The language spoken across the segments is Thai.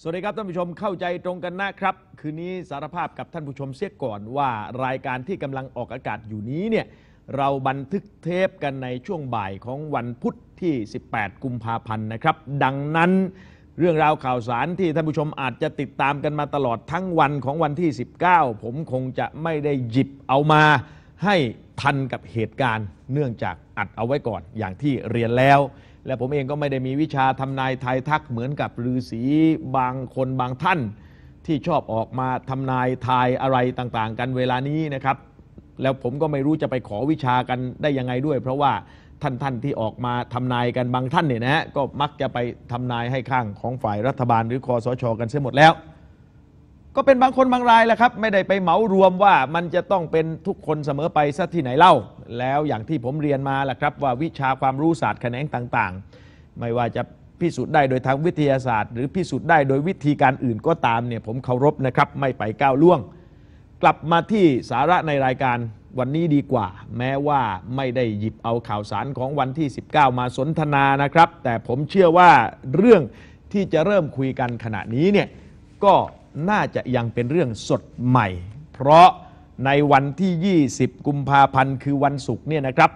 สวัสดีครับท่านผู้ชมเข้าใจตรงกันนะครับ คืนนี้สารภาพกับท่านผู้ชมเสียก่อนว่ารายการที่กำลังออกอากาศอยู่นี้เนี่ยเราบันทึกเทปกันในช่วงบ่ายของวันพุธที่ 18 กุมภาพันธ์นะครับ ดังนั้น เรื่องราวข่าวสารที่ท่านผู้ชมอาจจะติดตามกันมาตลอดทั้งวันของวันที่ 19 ผมคงจะไม่ได้หยิบเอามา ให้ทันกับเหตุการณ์ เนื่องจากอัดเอาไว้ก่อนอย่างที่เรียนแล้วและผมเองก็ไม่ได้มีวิชาทำนายทายทักเหมือนกับฤาษีบางคนบางท่าน ที่ชอบออกมาทำนายทายอะไรต่างๆ กันเวลานี้นะครับ แล้วผมก็ไม่รู้จะไปขอวิชากันได้ยังไงด้วย เพราะว่าท่านท่านที่ออกมาทำนายกันบางท่านเนี่ยนะก็มักจะไปทำนายให้ข้างของฝ่ายรัฐบาล หรือคอสชกันเสียหมดแล้วก็เป็นบางคนบางรายแหละครับไม่ได้ไปเหมารวมว่ามันจะต้องเป็นทุกคนเสมอไปซะที่ไหนเล่า แล้วอย่างที่ผมเรียนมาแหละครับว่าวิชาความรู้ศาสตร์แขนงต่างๆ ไม่ว่าจะพิสูจน์ได้โดยทางวิทยาศาสตร์ หรือพิสูจน์ได้โดยวิธีการอื่นก็ตามเนี่ยผมเคารพนะครับไม่ไปก้าวล่วง กลับมาที่สาระในรายการวันนี้ดีกว่า แม้ว่าไม่ได้หยิบเอาข่าวสารของวันที่ 19 มาสนทนานะครับ แต่ผมเชื่อว่าเรื่องที่จะเริ่มคุยกันขณะนี้เนี่ยก็น่าจะยังเป็นเรื่องสดใหม่ เพราะในวันที่ 20 กุมภาพันธ์ คือวันศุกร์เนี่ยนะครับ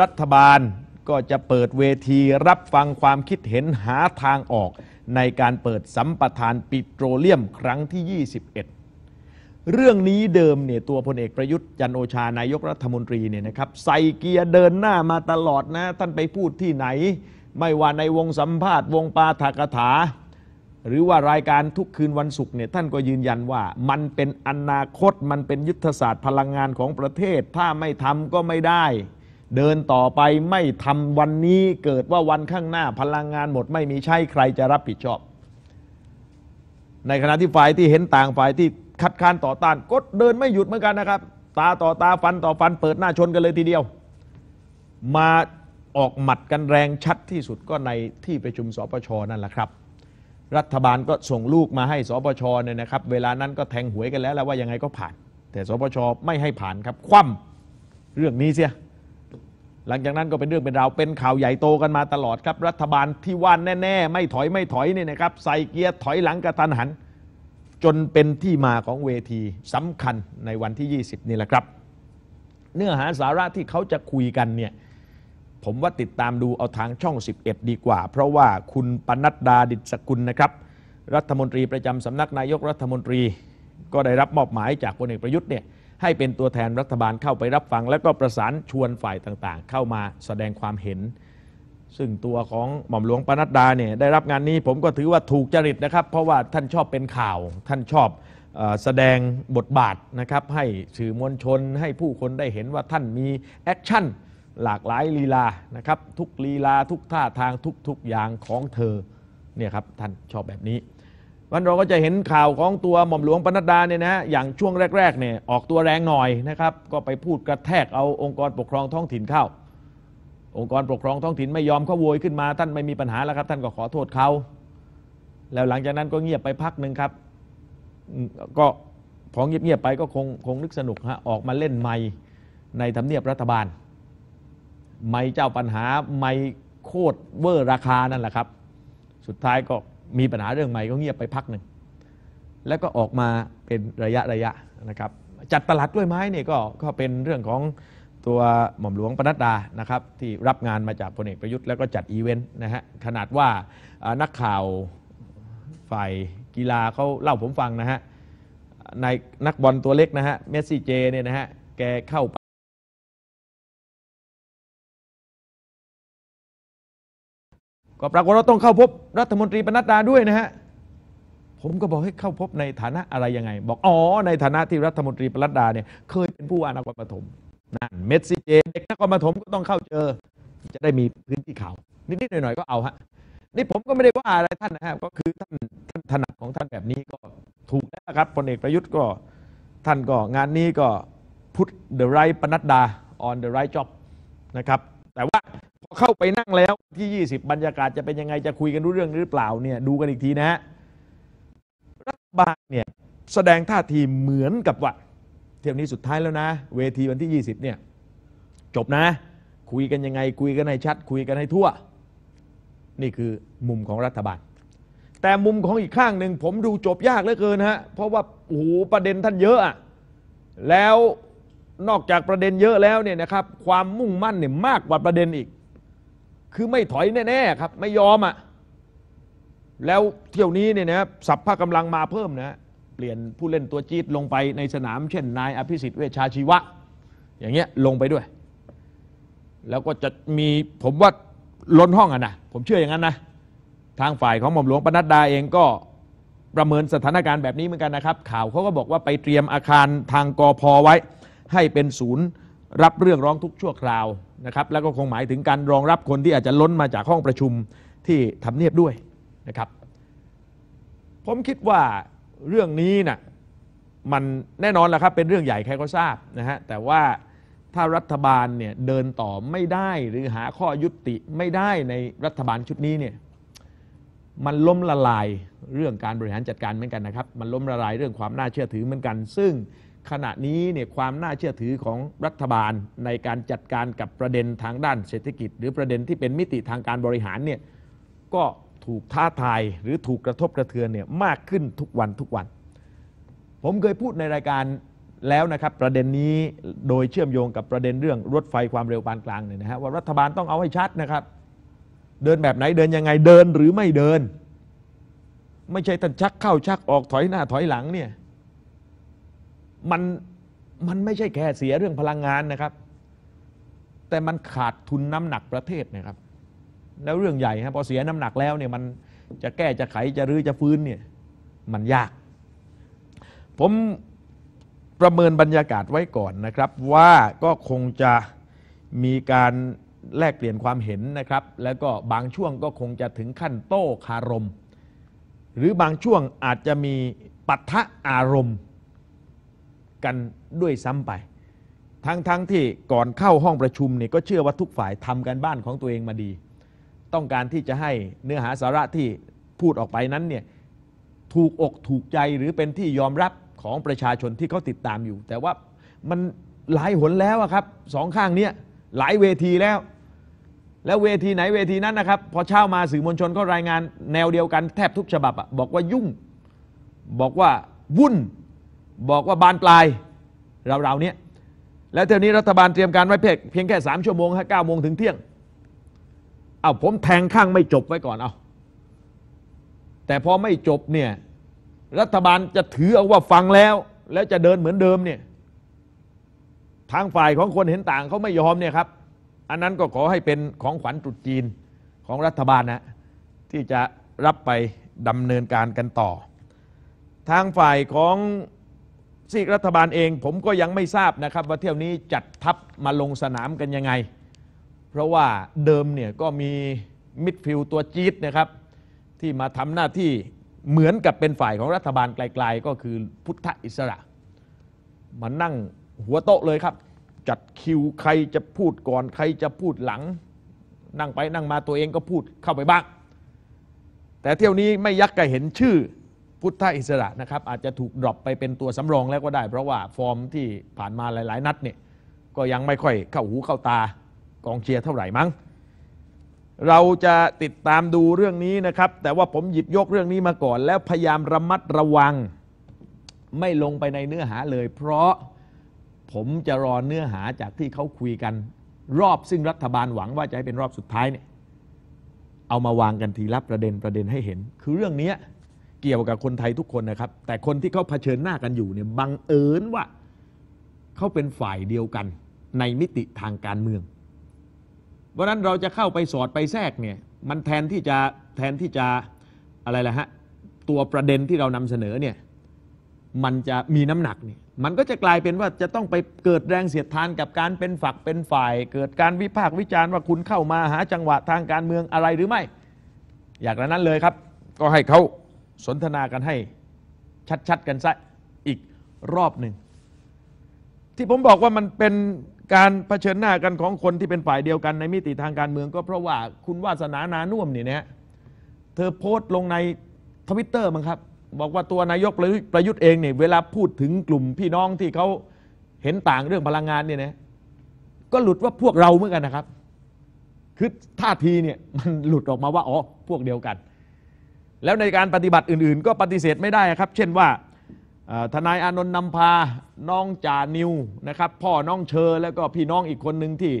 รัฐบาลก็จะเปิดเวทีรับฟังความคิดเห็นหาทางออก ในการเปิดสัมปทานปิโตรเลียมครั้งที่ 21 เรื่องนี้เดิมเนี่ยตัวพลเอกประยุทธ์จันโอชานายกรัฐมนตรีเนี่ยนะครับใส่เกียร์เดินหน้ามาตลอดนะ ท่านไปพูดที่ไหน ไม่ว่าในวงสัมภาษณ์วงปาถกถาหรือว่ารายการทุกคืนวันศุกร์เนี่ย ท่านก็ยืนยันว่า มันเป็นอนาคตมันเป็นยุทธศาสตร์พลังงานของประเทศ ถ้าไม่ทำก็ไม่ได้ เดินต่อไปไม่ทำวันนี้เกิดว่าวันข้างหน้าพลังงานหมดไม่มีใช่ใครจะรับผิดชอบในขณะที่ฝ่ายที่เห็นต่างฝ่ายที่คัดค้านต่อต้านก็เดินไม่หยุดเหมือนกันนะครับ ตาต่อตาฟันต่อฟันเปิดหน้าชนกันเลยทีเดียว มาออกหมัดกันแรงชัดที่สุดก็ในที่ประชุมสปชนั่นแหละครับรัฐบาลก็ส่งลูกมาให้สปชเนี่ยนะครับเวลานั้นก็แทงหวยกันแล้วแล้วว่ายังไงก็ผ่าน แต่สปชไม่ให้ผ่านครับคว่ำเรื่องนี้เสียหลังจากนั้นก็เป็นเรื่องเป็นราวเป็นข่าวใหญ่โตกันมาตลอดครับ รัฐบาลที่ว่านแน่ๆไม่ถอยไม่ถอยนี่นะครับใส่เกียร์ถอยหลังกระทันหัน จนเป็นที่มาของเวทีสำคัญในวันที่ 20 นี่แหละครับ เนื้อหาสาระที่เขาจะคุยกันเนี่ยผมว่าติดตามดูเอาทางช่อง 11 ดีกว่า เพราะว่าคุณปนัดดาดิศกุลนะครับ รัฐมนตรีประจำสำนักนายกรัฐมนตรีก็ได้รับมอบหมายจากพลเอกประยุทธ์เนี่ยให้เป็นตัวแทนรัฐบาลเข้าไปรับฟัง และก็ประสานชวนฝ่ายต่างๆ เข้ามาแสดงความเห็น ซึ่งตัวของหม่อมหลวงปนัดดาเนี่ยได้รับงานนี้ ผมก็ถือว่าถูกจริตนะครับเพราะว่าท่านชอบเป็นข่าวท่านชอบแสดงบทบาทนะครับให้สื่อมวลชนให้ผู้คนได้เห็นว่าท่านมีแอคชั่นหลากหลายลีลานะครับ ทุกลีลาทุกท่าทางทุกทุกอย่างของเธอเนี่ยครับท่านชอบแบบนี้ วันเราก็จะเห็นข่าวของตัวหม่อมหลวงปนัดดาเนี่ยนะอย่างช่วงแรกๆเนี่ยออกตัวแรงหน่อยนะครับ ก็ไปพูดกระแทกเอาองค์กรปกครองท้องถิ่นเข้า องค์กรปกครองท้องถิ่นไม่ยอมเขาโวยขึ้นมาท่านไม่มีปัญหาแล้วครับท่านก็ขอโทษเขาแล้วหลังจากนั้นก็เงียบไปพักหนึ่งครับก็พอเงียบๆไปก็คงคงนึกสนุกฮะออกมาเล่นไม้ในทำเนียบรัฐบาลไม่เจ้าปัญหาไม่โคตรเวอร์ราคานั่นแหละครับสุดท้ายก็มีปัญหาเรื่องใหม่ก็เงียบไปพักหนึ่งแล้วก็ออกมาเป็นระยะระยะนะครับจัดตลาดกล้วยไม้เนี่ยก็ก็เป็นเรื่องของตัวหม่อมหลวงปนัดดานะครับที่รับงานมาจากพลเอกประยุทธ์แล้วก็จัดอีเวนต์นะฮะขนาดว่านักข่าวฝ่ายกีฬาเขาเล่าผมฟังนะฮะในนักบอลตัวเล็กนะฮะเมสซี่เจเนี่ยนะฮะแกเข้าไปก็ปรากฏว่าต้องเข้าพบรัฐมนตรีปนัดดาด้วยนะฮะ ผมก็บอกให้เข้าพบในฐานะอะไรยังไง บอกอ๋อในฐานะที่รัฐมนตรีปนัดดาเนี่ย เคยเป็นผู้ว่านครปฐมนั่นเมสซิเจเด็กนครปฐมก็ต้องเข้าเจอจะได้มีพื้นที่ข่าว นิดๆหน่อยๆ ก็เอาฮะนี่ผมก็ไม่ได้ว่าอะไรท่านนะครับก็คือท่านท่านถนัดของท่านแบบนี้ก็ถูกแล้วครับพลเอกประยุทธ์ก็ท่านก็งานนี้ก็พุทธเดอะไรปนัดดาออนเดอะไรจ็อบนะครับแต่ว่าเข้าไปนั่งแล้วที่ 20 บรรยากาศจะเป็นยังไงจะคุยกันรู้เรื่องหรือเปล่าเนี่ยดูกันอีกทีนะฮะรัฐบาลเนี่ยแสดงท่าทีเหมือนกับว่า เที่ยวนี้สุดท้ายแล้วนะเวทีวันที่ 20 เนี่ย จบนะ คุยกันยังไง คุยกันให้ชัด คุยกันให้ทั่ว นี่คือมุมของรัฐบาล แต่มุมของอีกข้างหนึ่ง ผมดูจบยากเหลือเกินฮะเพราะว่าโอ้โหประเด็นท่านเยอะอะแล้วนอกจากประเด็นเยอะแล้วเนี่ยนะครับความมุ่งมั่นเนี่ยมากกว่าประเด็นอีกคือไม่ถอยแน่ ๆ ครับ ไม่ยอมอะ่ะแล้วเที่ยวนี้เนี่ยนะครับสับพะกำลังมาเพิ่มนะ เปลี่ยนผู้เล่นตัวจีดลงไปในสนามเช่นนายอภิสิทธิ์เวชาชีวะ อย่างเงี้ยลงไปด้วย แล้วก็จะมีผมว่าล้นห้องอ่ะนะ ผมเชื่ออย่างนั้นนะ ทางฝ่ายของหม่อมหลวงปนัดดาเองก็ประเมินสถานการณ์แบบนี้เหมือนกันนะครับ ข่าวเขาก็บอกว่าไปเตรียมอาคารทางกอพอไว้ ให้เป็นศูนย์รับเรื่องร้องทุกข์ชั่วคราวนะครับแล้วก็คงหมายถึงการรองรับคนที่อาจจะล้นมาจากห้องประชุมที่ทำเนียบด้วยนะครับผมคิดว่าเรื่องนี้นะ่ะมันแน่นอนแหละครับเป็นเรื่องใหญ่ใครก็ทราบนะฮะแต่ว่าถ้ารัฐบาลเนี่ยเดินต่อไม่ได้ หรือหาข้อยุติไม่ได้ในรัฐบาลชุดนี้เนี่ยมันล้มละลายเรื่องการบริหารจัดการเหมือนกันนะครับ มันล้มละลายเรื่องความน่าเชื่อถือเหมือนกันซึ่งขณะนี้เนี่ยความน่าเชื่อถือของรัฐบาลในการจัดการกับประเด็นทางด้าน เศรษฐกิจ หรือประเด็นที่เป็นมิติทางการบริหารเนี่ยก็ถูกท้าทายหรือถูกกระทบกระเทือนเนี่ยมากขึ้นทุกวันทุกวัน ผมเคยพูดในรายการแล้วนะครับประเด็นนี้โดยเชื่อมโยงกับประเด็นเรื่องรถไฟความเร็วปานกลางเนี่ยนะฮะว่ารัฐบาลต้องเอาให้ชัดนะครับ เดินแบบไหนเดินยังไงเดินหรือไม่เดิน ไม่ใช่ท่านชักเข้าชักออกถอยหน้าถอยหลังเนี่ยมันมันไม่ใช่แค่เสียเรื่องพลังงานนะครับ แต่มันขาดทุนน้ำหนักประเทศนะครับแล้วเรื่องใหญ่ครับพอเสียน้ำหนักแล้วเนี่ยมันจะแก้จะไขจะรื้อจะฟื้นเนี่ยมันยาก ผมประเมินบรรยากาศไว้ก่อนนะครับ ว่าก็คงจะมีการแลกเปลี่ยนความเห็นนะครับ แล้วก็บางช่วงก็คงจะถึงขั้นโต้คารมหรือบางช่วงอาจจะมีปัทะอารมณ์กันด้วยซ้ำไป ทั้งๆทที่ก่อนเข้าห้องประชุมเนี่ยก็เชื่อว่าทุกฝ่ายทำกันบ้านของตัวเองมาดี ต้องการที่จะให้เนื้อหาสาระที่พูดออกไปนั้นเนี่ยถูกอกถูกใจหรือเป็นที่ยอมรับของประชาชนที่เขาติดตามอยู่ แต่ว่ามันหลายหนแล้วครับสองข้างเนี้ยหลายเวทีแล้ว แล้วเวทีไหนเวทีนั้นนะครับพอเช้ามาสื่อมวลชนก็รายงาน แนวเดียวกันแทบทุกฉบับอะบอกว่ายุ่ง บอกว่าวุ่นบอกว่าบานปลายเราๆเนี้ยแล้วเท่านี้รัฐบาลเตรียมการไว้เพียงแค่สามชั่วโมงฮะเก้าโมงถึงเที่ยง เอาผมแทงข้างไม่จบไว้ก่อนเอาแต่พอไม่จบเนี่ยรัฐบาลจะถือเอาว่าฟังแล้วแล้วจะเดินเหมือนเดิมเนี่ยทางฝ่ายของคนเห็นต่างเขาไม่ยอมเนี่ยครับ อันนั้นก็ขอให้เป็นของขวัญตรุษจีนของรัฐบาลนะที่จะรับไปดำเนินการกันต่อ ทางฝ่ายของซีกรัฐบาลเองผมก็ยังไม่ทราบนะครับ ว่าเที่ยวนี้จัดทัพมาลงสนามกันยังไง เพราะว่าเดิมเนี่ยก็มีมิดฟิลตัวจี๊ดนะครับที่มาทำหน้าที่เหมือนกับเป็นฝ่ายของรัฐบาลไกลๆก็คือพุทธอิสระมานั่งหัวโต๊ะเลยครับ จัดคิวใครจะพูดก่อนใครจะพูดหลัง นั่งไปนั่งมาตัวเองก็พูดเข้าไปบ้างแต่เที่ยวนี้ไม่ยักกะเห็นชื่อพุทธอิสระนะครับอาจจะถูกดรอปไปเป็นตัวสำรองแล้วก็ได้ เพราะว่าฟอร์มที่ผ่านมาหลายๆ นัดเนี่ยก็ยังไม่ค่อยเข้าหูเข้าตากองเชียร์เท่าไหร่มั้งเราจะติดตามดูเรื่องนี้นะครับ แต่ว่าผมหยิบยกเรื่องนี้มาก่อน แล้วพยายามระมัดระวัง ไม่ลงไปในเนื้อหาเลย เพราะผมจะรอเนื้อหาจากที่เขาคุยกันรอบซึ่งรัฐบาลหวังว่าจะให้เป็นรอบสุดท้ายเนี่ยเอามาวางกันทีละประเด็นประเด็นให้เห็น คือเรื่องนี้เกี่ยวกับคนไทยทุกคนนะครับ แต่คนที่เขาเผชิญหน้ากันอยู่เนี่ย บังเอิญว่าเขาเป็นฝ่ายเดียวกันในมิติทางการเมือง เพราะนั้นเราจะเข้าไปสอดไปแทรกเนี่ย มันแทนที่จะแทนที่จะอะไรล่ะฮะ ตัวประเด็นที่เรานำเสนอเนี่ย มันจะมีน้ำหนักเนี่ย มันก็จะกลายเป็นว่าจะต้องไปเกิดแรงเสียดทาน กับการเป็นฝักเป็นฝ่าย เกิดการวิพากษ์วิจารณ์ว่าคุณเข้ามาหาจังหวะทางการเมืองอะไรหรือไม่ อยากนั้นเลยครับ ก็ให้เขาสนทนากันให้ชัดๆกันซะอีกรอบหนึ่ง ที่ผมบอกว่ามันเป็นการเผชิญหน้ากันของคนที่เป็นฝ่ายเดียวกันในมิติทางการเมือง ก็เพราะว่าคุณวาสนานานุ่มเนี่ยนะเธอโพสต์ลงในทวิตเตอร์มั้งครับบอกว่าตัวนายกประยุทธ์เองเนี่ยเวลาพูดถึงกลุ่มพี่น้องที่เขาเห็นต่างเรื่องพลังงานเนี่ยนะก็หลุดว่าพวกเราเหมือนกันนะครับ คือท่าทีเนี่ยมันหลุดออกมาว่าอ๋อพวกเดียวกันแล้วในการปฏิบัติอื่นๆ ก็ปฏิเสธไม่ได้ครับ เช่นว่าทนายอานนท์นำพา น้องจานิวนะครับ พ่อน้องเชอแล้วก็พี่น้องอีกคนหนึ่งที่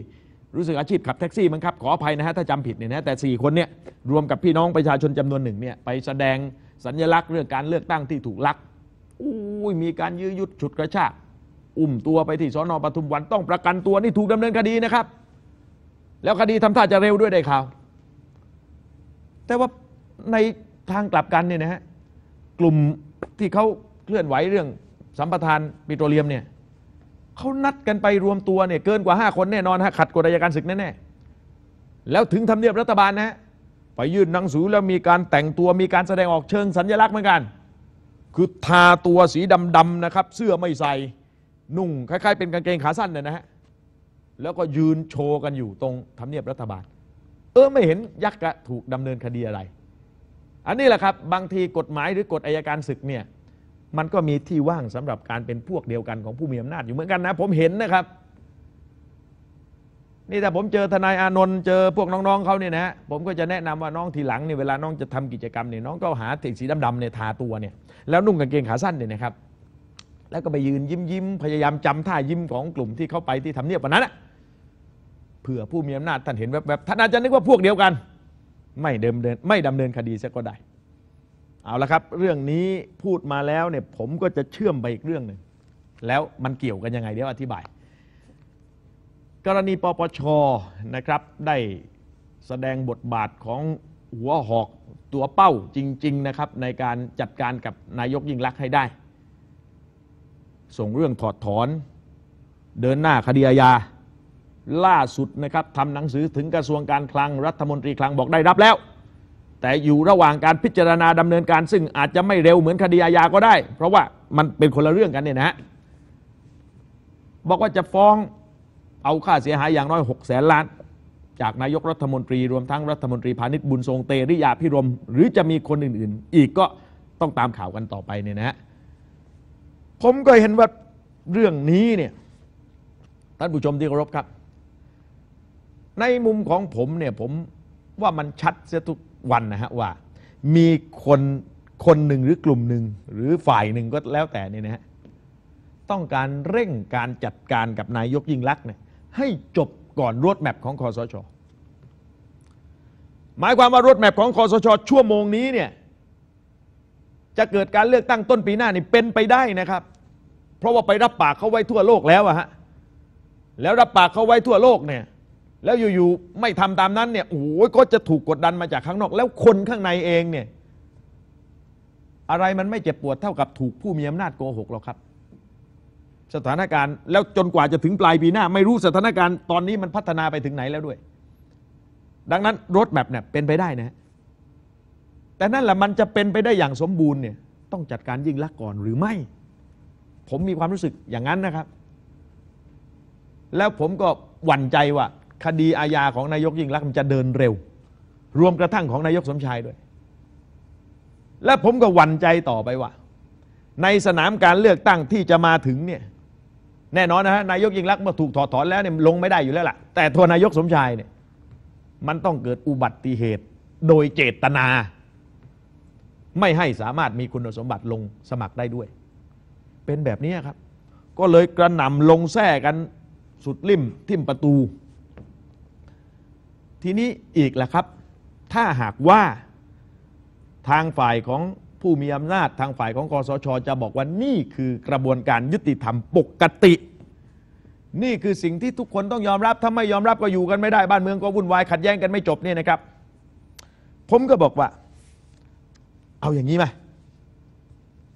รู้สึกอาชีพขับแท็กซี่มั้งครับขออภัยนะฮะ ถ้าจำผิดเนี่ยนะแต่ 4 คนเนี่ย รวมกับพี่น้องประชาชนจำนวนหนึ่งเนี่ยไปแสดงสัญญลักษณ์เรื่องการเลือกตั้งที่ถูกลักอุ้ยมีการยื้อยุดฉุดกระชากอุ้มตัวไปที่สอนอปทุมวันต้องประกันตัวนี่ถูกดำเนินคดีนะครับ แล้วคดีทำท่าจะเร็วด้วยได้ข่าวแต่ว่าในทางกลับกันเนี่ยนะฮะกลุ่มที่เขาเคลื่อนไหวเรื่องสัมปทานปิโตรเลียมเนี่ยเขานัดกันไปรวมตัวเนี่ยเกินกว่า 5 คนแน่นอนฮะขัดกฎอัยการศึกแน่แน่แล้วถึงทำเนียบรัฐบาลนะฮะไปยื่นหนังสือแล้วมีการแต่งตัวมีการแสดงออกเชิงสัญญลักษณ์เหมือนกัน คือทาตัวสีดำ ๆ นะครับ เสื้อไม่ใส่ นุ่ง คล้าย ๆเป็นกางเกงขาสั้นเนี่ยนะฮะแล้วก็ยืนโชว์กันอยู่ตรงทำเนียบรัฐบาล เออไม่เห็นยักษ์กะถูกดำเนินคดีอะไรอันนี้แหละครับบางทีกฎหมายหรือกฎอายการศึกเนี่ยมันก็มีที่ว่างสำหรับการเป็นพวกเดียวกันของผู้มีอำนาจอยู่เหมือนกันนะผมเห็นนะครับ นี่แต่ผมเจอทนายอานนท์เจอพวกน้องๆเขาเนี่ยนะผมก็จะแนะนำว่าน้องทีหลังเนี่ยเวลาน้องจะทำกิจกรรมเนี่ยน้องก็หาติ่สีดำๆเนี่ยทาตัวเนี่ยแล้วนุ่งกางเกงขาสั้นเนี่ยนะครับ แล้วก็ไปยืนยิ้มยิ้มพยายามจำท่ายิ้มของกลุ่มที่เข้าไปที่ทำเนียบวันนั้นเผื่อผู้มีอำนาจ ท่านเห็นแวบๆท่านอาจจะนึกว่าพวกเดียวกันไม่เดิมเดินไม่ดำเนินคดีเสียก็ได้เอาละครับ เรื่องนี้พูดมาแล้วเนี่ยผมก็จะเชื่อมไปอีกเรื่องหนึ่ง แล้วมันเกี่ยวกันยังไงเดี๋ยวอธิบาย กรณีปปชนะครับได้แสดงบทบาทของหัวหอกตัวเป้าจริง ๆนะครับ ในการจัดการกับนายกยิ่งลักษณ์ให้ได้ ส่งเรื่องถอดถอนเดินหน้าคดีอาญาล่าสุดนะครับทำหนังสือถึงกระทรวงการคลังรัฐมนตรีคลังบอกได้รับแล้ว แต่อยู่ระหว่างการพิจารณาดำเนินการ ซึ่งอาจจะไม่เร็วเหมือนคดีอาญาก็ได้ เพราะว่ามันเป็นคนละเรื่องกันเนี่ยนะฮะบอกว่าจะฟ้องเอาค่าเสียหายอย่างน้อย6แสนล้าน จากนายกรัฐมนตรี รวมทั้งรัฐมนตรีพาณิชย์บุญทรงเตริยาพิรมหรือจะมีคนอื่น ๆ อีกก็ต้องตามข่าวกันต่อไปเนี่ยนะฮะผมก็เห็นว่าเรื่องนี้เนี่ยท่านผู้ชมที่เคารพครับในมุมของผมเนี่ยผมว่ามันชัดเสียทุกวันนะฮะว่า มีคนคนหนึ่งหรือกลุ่มหนึ่งหรือฝ่ายหนึ่งก็แล้วแต่นี่นะฮะต้องการเร่งการจัดการกับนายกยิ่งลักษณ์เนี่ยให้จบก่อนรถแมพของคอสชหมายความว่ารถแมพของคอสช ชั่วโมงนี้เนี่ยจะเกิดการเลือกตั้งต้นปีหน้านี่เป็นไปได้นะครับ เพราะว่าไปรับปากเขาไว้ทั่วโลกแล้วอะฮะแล้วรับปากเขาไว้ทั่วโลกเนี่ยแล้วอยู่ๆไม่ทำตามนั้นเนี่ยโอ้ยก็จะถูกกดดันมาจากข้างนอก แล้วคนข้างในเองเนี่ยอะไรมันไม่เจ็บปวดเท่ากับถูกผู้มีอำนาจโกหกหรอกครับ สถานการณ์แล้วจนกว่าจะถึงปลายปีหน้า ไม่รู้สถานการณ์ตอนนี้มันพัฒนาไปถึงไหนแล้วด้วย ดังนั้นรถแบบเนี่ยเป็นไปได้นะแต่นั่นแหละมันจะเป็นไปได้อย่างสมบูรณ์เนี่ยต้องจัดการยิ่งลักก่อนหรือไม่ ผมมีความรู้สึกอย่างนั้นนะครับ แล้วผมก็หวั่นใจว่าคดีอาญาของนายกยิ่งรักมันจะเดินเร็ว รวมกระทั่งของนายกสมชายด้วย และผมก็หวั่นใจต่อไปว่า ในสนามการเลือกตั้งที่จะมาถึงเนี่ยแน่นอนนะฮะนายกยิ่งรักเมื่อถูกถอดถอนแล้วเนี่ยลงไม่ได้อยู่แล้วล่ะ แต่ตัวนายกสมชายเนี่ยมันต้องเกิดอุบัติเหตุ โดยเจตนา ไม่ให้สามารถมีคุณสมบัติลงสมัครได้ด้วย เป็นแบบนี้ครับ ก็เลยกระหน่ำลงแท่กันสุดริมทิ่มประตูทีนี้อีกแหละครับ ถ้าหากว่าทางฝ่ายของผู้มีอำนาจทางฝ่ายของกสชจะบอกว่านี่คือกระบวนการยุติธรรมปกติ นี่คือสิ่งที่ทุกคนต้องยอมรับถ้าไม่ยอมรับก็อยู่กันไม่ได้บ้านเมืองก็วุ่นวาย ขัดแย้งกันไม่จบเนี่ยนะครับ ผมก็บอกว่า เอาอย่างนี้ไหม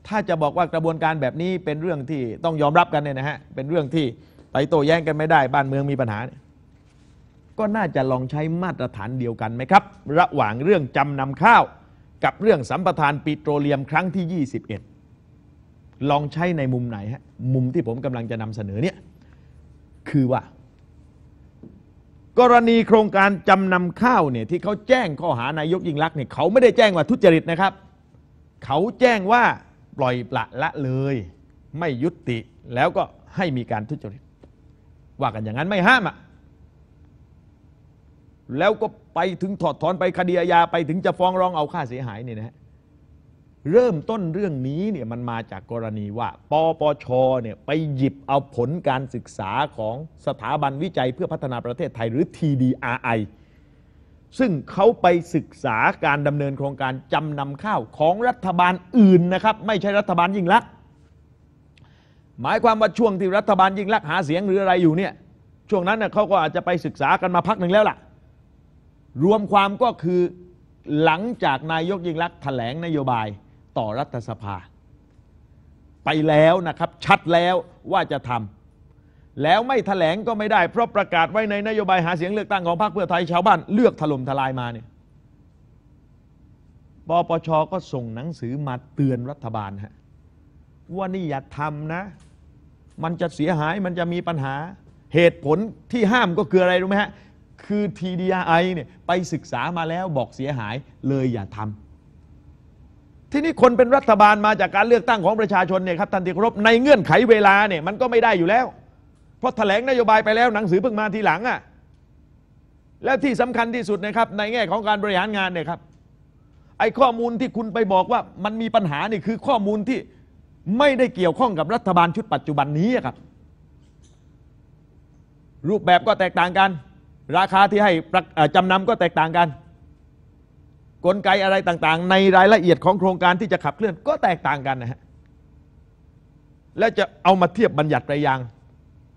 ถ้าจะบอกว่ากระบวนการแบบนี้เป็นเรื่องที่ต้องยอมรับกันเนี่ยนะฮะเป็นเรื่องที่ไปโต้แย้งกันไม่ได้ บ้านเมืองมีปัญหาเนี่ยก็น่าจะลองใช้มาตรฐานเดียวกันไหมครับ ระหว่างเรื่องจำนำข้าว กับเรื่องสัมปทานปิโตรเลียมครั้งที่ 21 ลองใช้ในมุมไหนฮะมุมที่ผมกำลังจะนำเสนอเนี่ยคือว่ากรณีโครงการจำนำข้าวเนี่ยที่เขาแจ้งข้อหานายกยิ่งลักษณ์เนี่ยเขาไม่ได้แจ้งว่าทุจริตนะครับเขาแจ้งว่าปล่อยปละละเลยไม่ยุติแล้วก็ให้มีการทุจริตว่ากันอย่างนั้นไม่ห้ามอะ่ะแล้วก็ไปถึงถอดถอนไปคดีอาญาไปถึงจะฟ้องร้องเอาค่าเสียหายเนี่ยนะฮะเริ่มต้นเรื่องนี้เนี่ยมันมาจากกรณีว่าปปชเนี่ยไปหยิบเอาผลการศึกษาของสถาบันวิจัยเพื่อพัฒนาประเทศไทย หรือ TDRI ซึ่งเขาไปศึกษาการดำเนินโครงการจำนำข้าวของรัฐบาลอื่นนะครับ ไม่ใช่รัฐบาลยิ่งลักษณ์หมายความว่าช่วงที่รัฐบาลยิ่งลักษณ์หาเสียงหรืออะไรอยู่เนี่ยช่วงนั้นเน่ยเขาก็อาจจะไปศึกษากันมาพักหนึ่งแล้วล่ะรวมความก็คือหลังจากนายกยิ่งลักษณ์แถลงนโยบายต่อรัฐสภา ไปแล้วนะครับ ชัดแล้วว่าจะทำแล้วไม่แถลงก็ไม่ได้ เพราะประกาศไว้ในนโยบาย หาเสียงเลือกตั้งของพรรคเพื่อไทยชาวบ้านเลือกถล่มทลายมาเนี่ยปปชก็ส่งหนังสือมาเตือนรัฐบาลฮะว่านี่อย่าทำนะ มันจะเสียหายมันจะมีปัญหา เหตุผลที่ห้ามก็คืออะไรรู้ไหมฮะคือ TDI เนี่ยไปศึกษามาแล้วบอกเสียหายเลยอย่าทำที่นี่คนเป็นรัฐบาลมาจากการเลือกตั้งของประชาชนเนี่ยครับท่านที่เคารพในเงื่อนไขเวลาเนี่ยมันก็ไม่ได้อยู่แล้ว เพราะแถลงนโยบายไปแล้วหนังสือเพิ่งมาทีหลังอะ่ะและที่สำคัญที่สุดนะครับในแง่ของการบริหารงานเนี่ยครับ ไอ้ข้อมูลที่คุณไปบอกว่ามันมีปัญหานี่คือข้อมูลที่ไม่ได้เกี่ยวข้องกับรัฐบาลชุดปัจจุบันนี้ครับรูปแบบก็แตกต่างกันราคาที่ให้จำนำก็แตกต่างกัน กลไกอะไรต่างๆ ในรายละเอียดของโครงการที่จะขับเคลื่อนก็แตกต่างกันนะฮะและจะเอามาเทียบบัญญัติไปยัง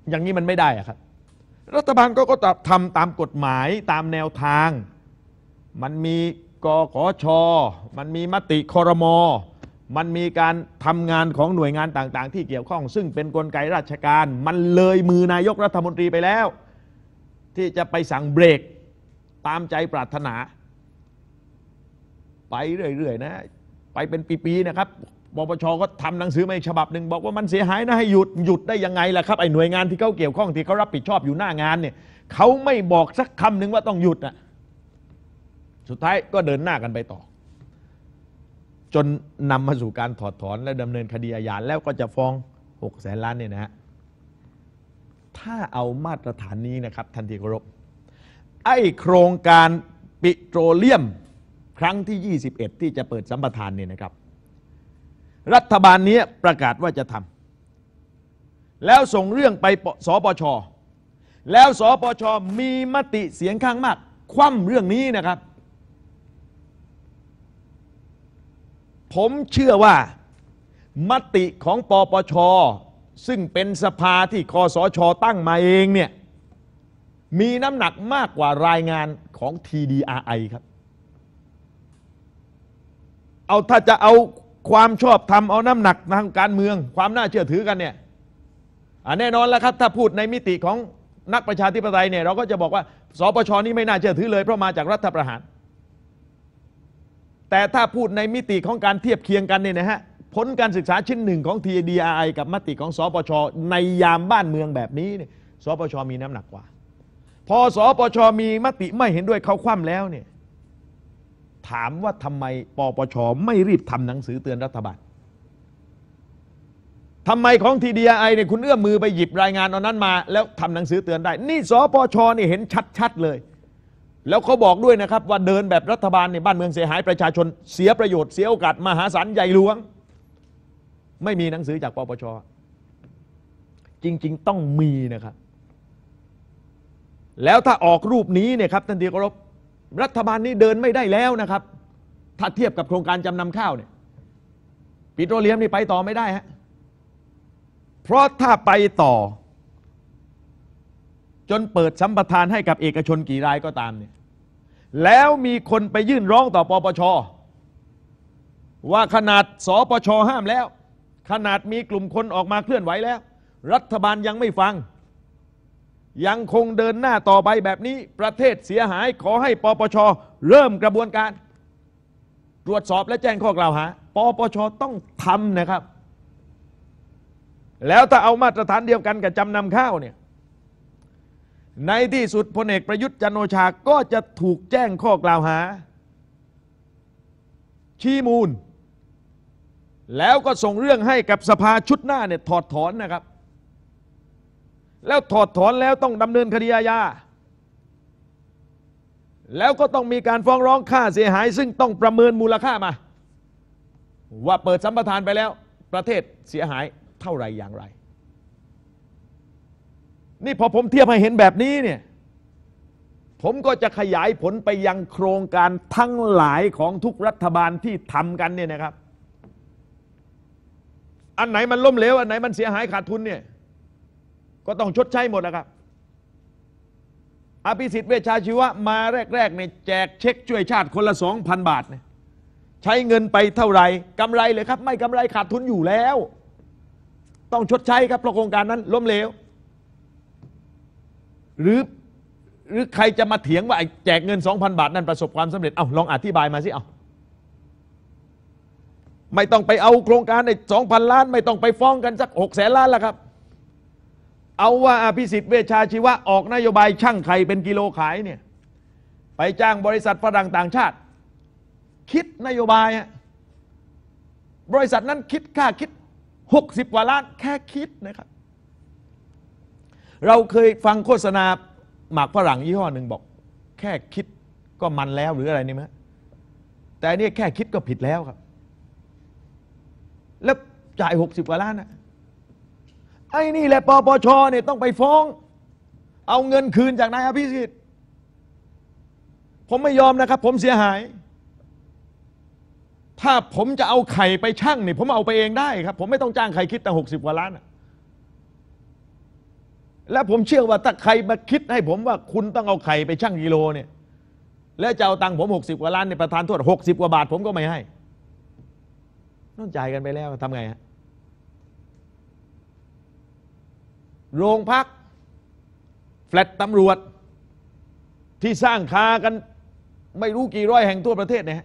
อย่างนี้มันไม่ได้อะครับรัฐบาลก็ก็ทำตามกฎหมายตามแนวทาง มันมีกขชมันมีมติคอรมอมันมีการทำงานของหน่วยงานต่างๆ ที่เกี่ยวข้อง ซึ่งเป็นนกลไกราชการ มันเลยมือนายกรัฐมนตรีไปแล้วที่จะไปสั่งเบรกตามใจปรารถนา ไปเรื่อยๆนะไปเป็นปีๆ นะครับปปชก็ทำหนังสือมาฉบับหนึ่ง บอกว่ามันเสียหายนะให้หยุด หยุดได้ยังไงล่ะครับ ไอ้หน่วยงานที่เขาเกี่ยวข้องที่เขารับผิดชอบอยู่หน้างานเนี่ยเขาไม่บอกสักคำหนึ่งว่าต้องหยุดนะสุดท้ายก็เดินหน้ากันไปต่อ จนนำมาสู่การถอดถอนและดำเนินคดีอาญาแล้วก็จะฟ้องหกแสนล้านเนี่ยนะฮะถ้าเอามาตรฐานนี้นะครับ ทันทีเคารพไอ้โครงการปิโตรเลียมครั้งที่ 21 ที่จะเปิดสัมปทานเนี่ยนะครับ รัฐบาลนี้ประกาศว่าจะทำแล้วส่งเรื่องไปสปช แล้วสปชมีมติเสียงข้างมากคว่ำเรื่องนี้นะครับ ผมเชื่อว่ามติของปปชซึ่งเป็นสภาที่คอสชตั้งมาเองเนี่ย มีน้ำหนักมากกว่ารายงานของ TDRI ครับเอาถ้าจะเอาความชอบทำเอาน้ำหนักทางการเมืองความน่าเชื่อถือกันเนี่ยแน่นอนแล้วครับถ้าพูดในมิติของนักประชาธิปไตยเนี่ยเราก็จะบอกว่า สปชนี้ไม่น่าเชื่อถือเลยเพราะมาจากรัฐประหาร แต่ถ้าพูดในมิติของการเทียบเคียงกันเนี่ยนะฮะผลการศึกษาชิ้นหนึ่งของ TDI กับมติของ สปช ในยามบ้านเมืองแบบนี้เนี่ย สปช มีน้ำหนักกว่า พอ สปช มีมติไม่เห็นด้วยเขาคว่ำแล้วเนี่ย ถามว่าทำไม ปปช ไม่รีบทำหนังสือเตือนรัฐบาล ทำไมของ TDI เนี่ยคุณเอื้อมมือไปหยิบรายงาน เอานั้นมาแล้วทำหนังสือเตือนได้ นี่สปชนี่เห็นชัดๆเลย แล้วเขาบอกด้วยนะครับว่าเดินแบบรัฐบาลในบ้านเมืองเสียหายประชาชน เสียประโยชน์เสียโอกาสมหาศาลใหญ่หลวงไม่มีหนังสือจากปปชจริง ๆต้องมีนะครับ แล้วถ้าออกรูปนี้เนี่ยครับท่านที่เคารพรัฐบาลนี้เดินไม่ได้แล้วนะครับ ถ้าเทียบกับโครงการจำนำข้าวเนี่ยปิโตรเลียมนี่ไปต่อไม่ได้ฮะเพราะถ้าไปต่อ จนเปิดสัมปทานให้กับเอกชนกี่รายก็ตามเนี่ยแล้วมีคนไปยื่นร้องต่อปปช ว่าขนาดสปชห้ามแล้วขนาดมีกลุ่มคนออกมาเคลื่อนไหวแล้ว รัฐบาลยังไม่ฟัง ยังคงเดินหน้าต่อไปแบบนี้ประเทศเสียหาย ขอให้ปปชเริ่มกระบวนการ ตรวจสอบและแจ้งข้อกล่าวหาปปชต้องทำนะครับ แล้วถ้าเอามาตรฐานเดียวกันกับจำนำข้าวเนี่ยในที่สุดพลเอกประยุทธ์จันโอชา ก็จะถูกแจ้งข้อกล่าวหา ชี้มูลแล้วก็ส่งเรื่องให้กับสภาชุดหน้าเนี่ยถอดถอนนะครับ แล้วถอดถอนแล้วต้องดำเนินคดีอาญาแล้วก็ต้องมีการฟ้องร้องค่าเสียหายซึ่งต้องประเมินมูลค่ามา ว่าเปิดสัมปทานไปแล้ว ประเทศเสียหายเท่าไรอย่างไร นี่พอผมเทียบให้เห็นแบบนี้เนี่ยผมก็จะขยายผลไปยังโครงการทั้งหลายของทุกรัฐบาลที่ทำกันเนี่ยนะครับอันไหนมันล้มเหลวอันไหนมันเสียหายขาดทุนเนี่ยก็ต้องชดใช้หมดนะครับอภิสิทธิ์เวชชาชีวะมาแรกๆเนี่ยแจกเช็คช่วยชาติคนละสองพันบาทเนี่ยใช้เงินไปเท่าไหร่กำไรเลยครับ ไม่กำไรขาดทุนอยู่แล้ว ต้องชดใช้ครับเพราะโครงการนั้นล้มเหลวหรือ หรือใครจะมาเถียงว่าแจกเงินสองพันบาท นั่นประสบความสำเร็จเอาลองอธิบายมาสิเอาไม่ต้องไปเอาโครงการในสองพันล้าน ไม่ต้องไปฟ้องกันสักหกแสนล้านละครับเอาว่าอภิสิทธิ์เวชาชีวะออกนโยบายช่างไข่เป็นกิโลขายเนี่ยไปจ้างบริษัทฝรั่งต่างชาติ คิดนโยบายบริษัทนั้นคิด ค่าคิด 60 กว่าล้าน แค่คิดนะครับ เราเคยฟังโฆษณาหมากฝรั่งยี่ห้อหนึ่งบอก แค่คิดก็มันแล้วหรืออะไรนี่มหมแต่เนี่ยแค่คิดก็ผิดแล้วครับแล้วจ่ายหกสิบกว่าล้านนะไอ้นี่แหละปปชเนี่ยต้องไปฟ้อง เอาเงินคืนจากนายอภิสิทธิ์ผมไม่ยอมนะครับผมเสียหาย ถ้าผมจะเอาไข่ไปช่างเนี่ยผมเอาไปเองได้ครับผมไม่ต้องจ้างใครคิดตั้งหกสิบกว่าล้านะและผมเชื่อว่าถ้าใครมาคิดให้ผมว่าคุณต้องเอาไข่ไปช่างกิโลเนี่ยแล้วจะเอาตังค์ผมหกสิบกว่าล้านในประธานโทษหกสิบกว่าบาทผมก็ไม่ให้ต้องจ่ายกันไปแล้วทำไงฮะ โรงพัก แฟลตตำรวจที่สร้างคากันไม่รู้กี่ร้อยแห่งทั่วประเทศเนี่ย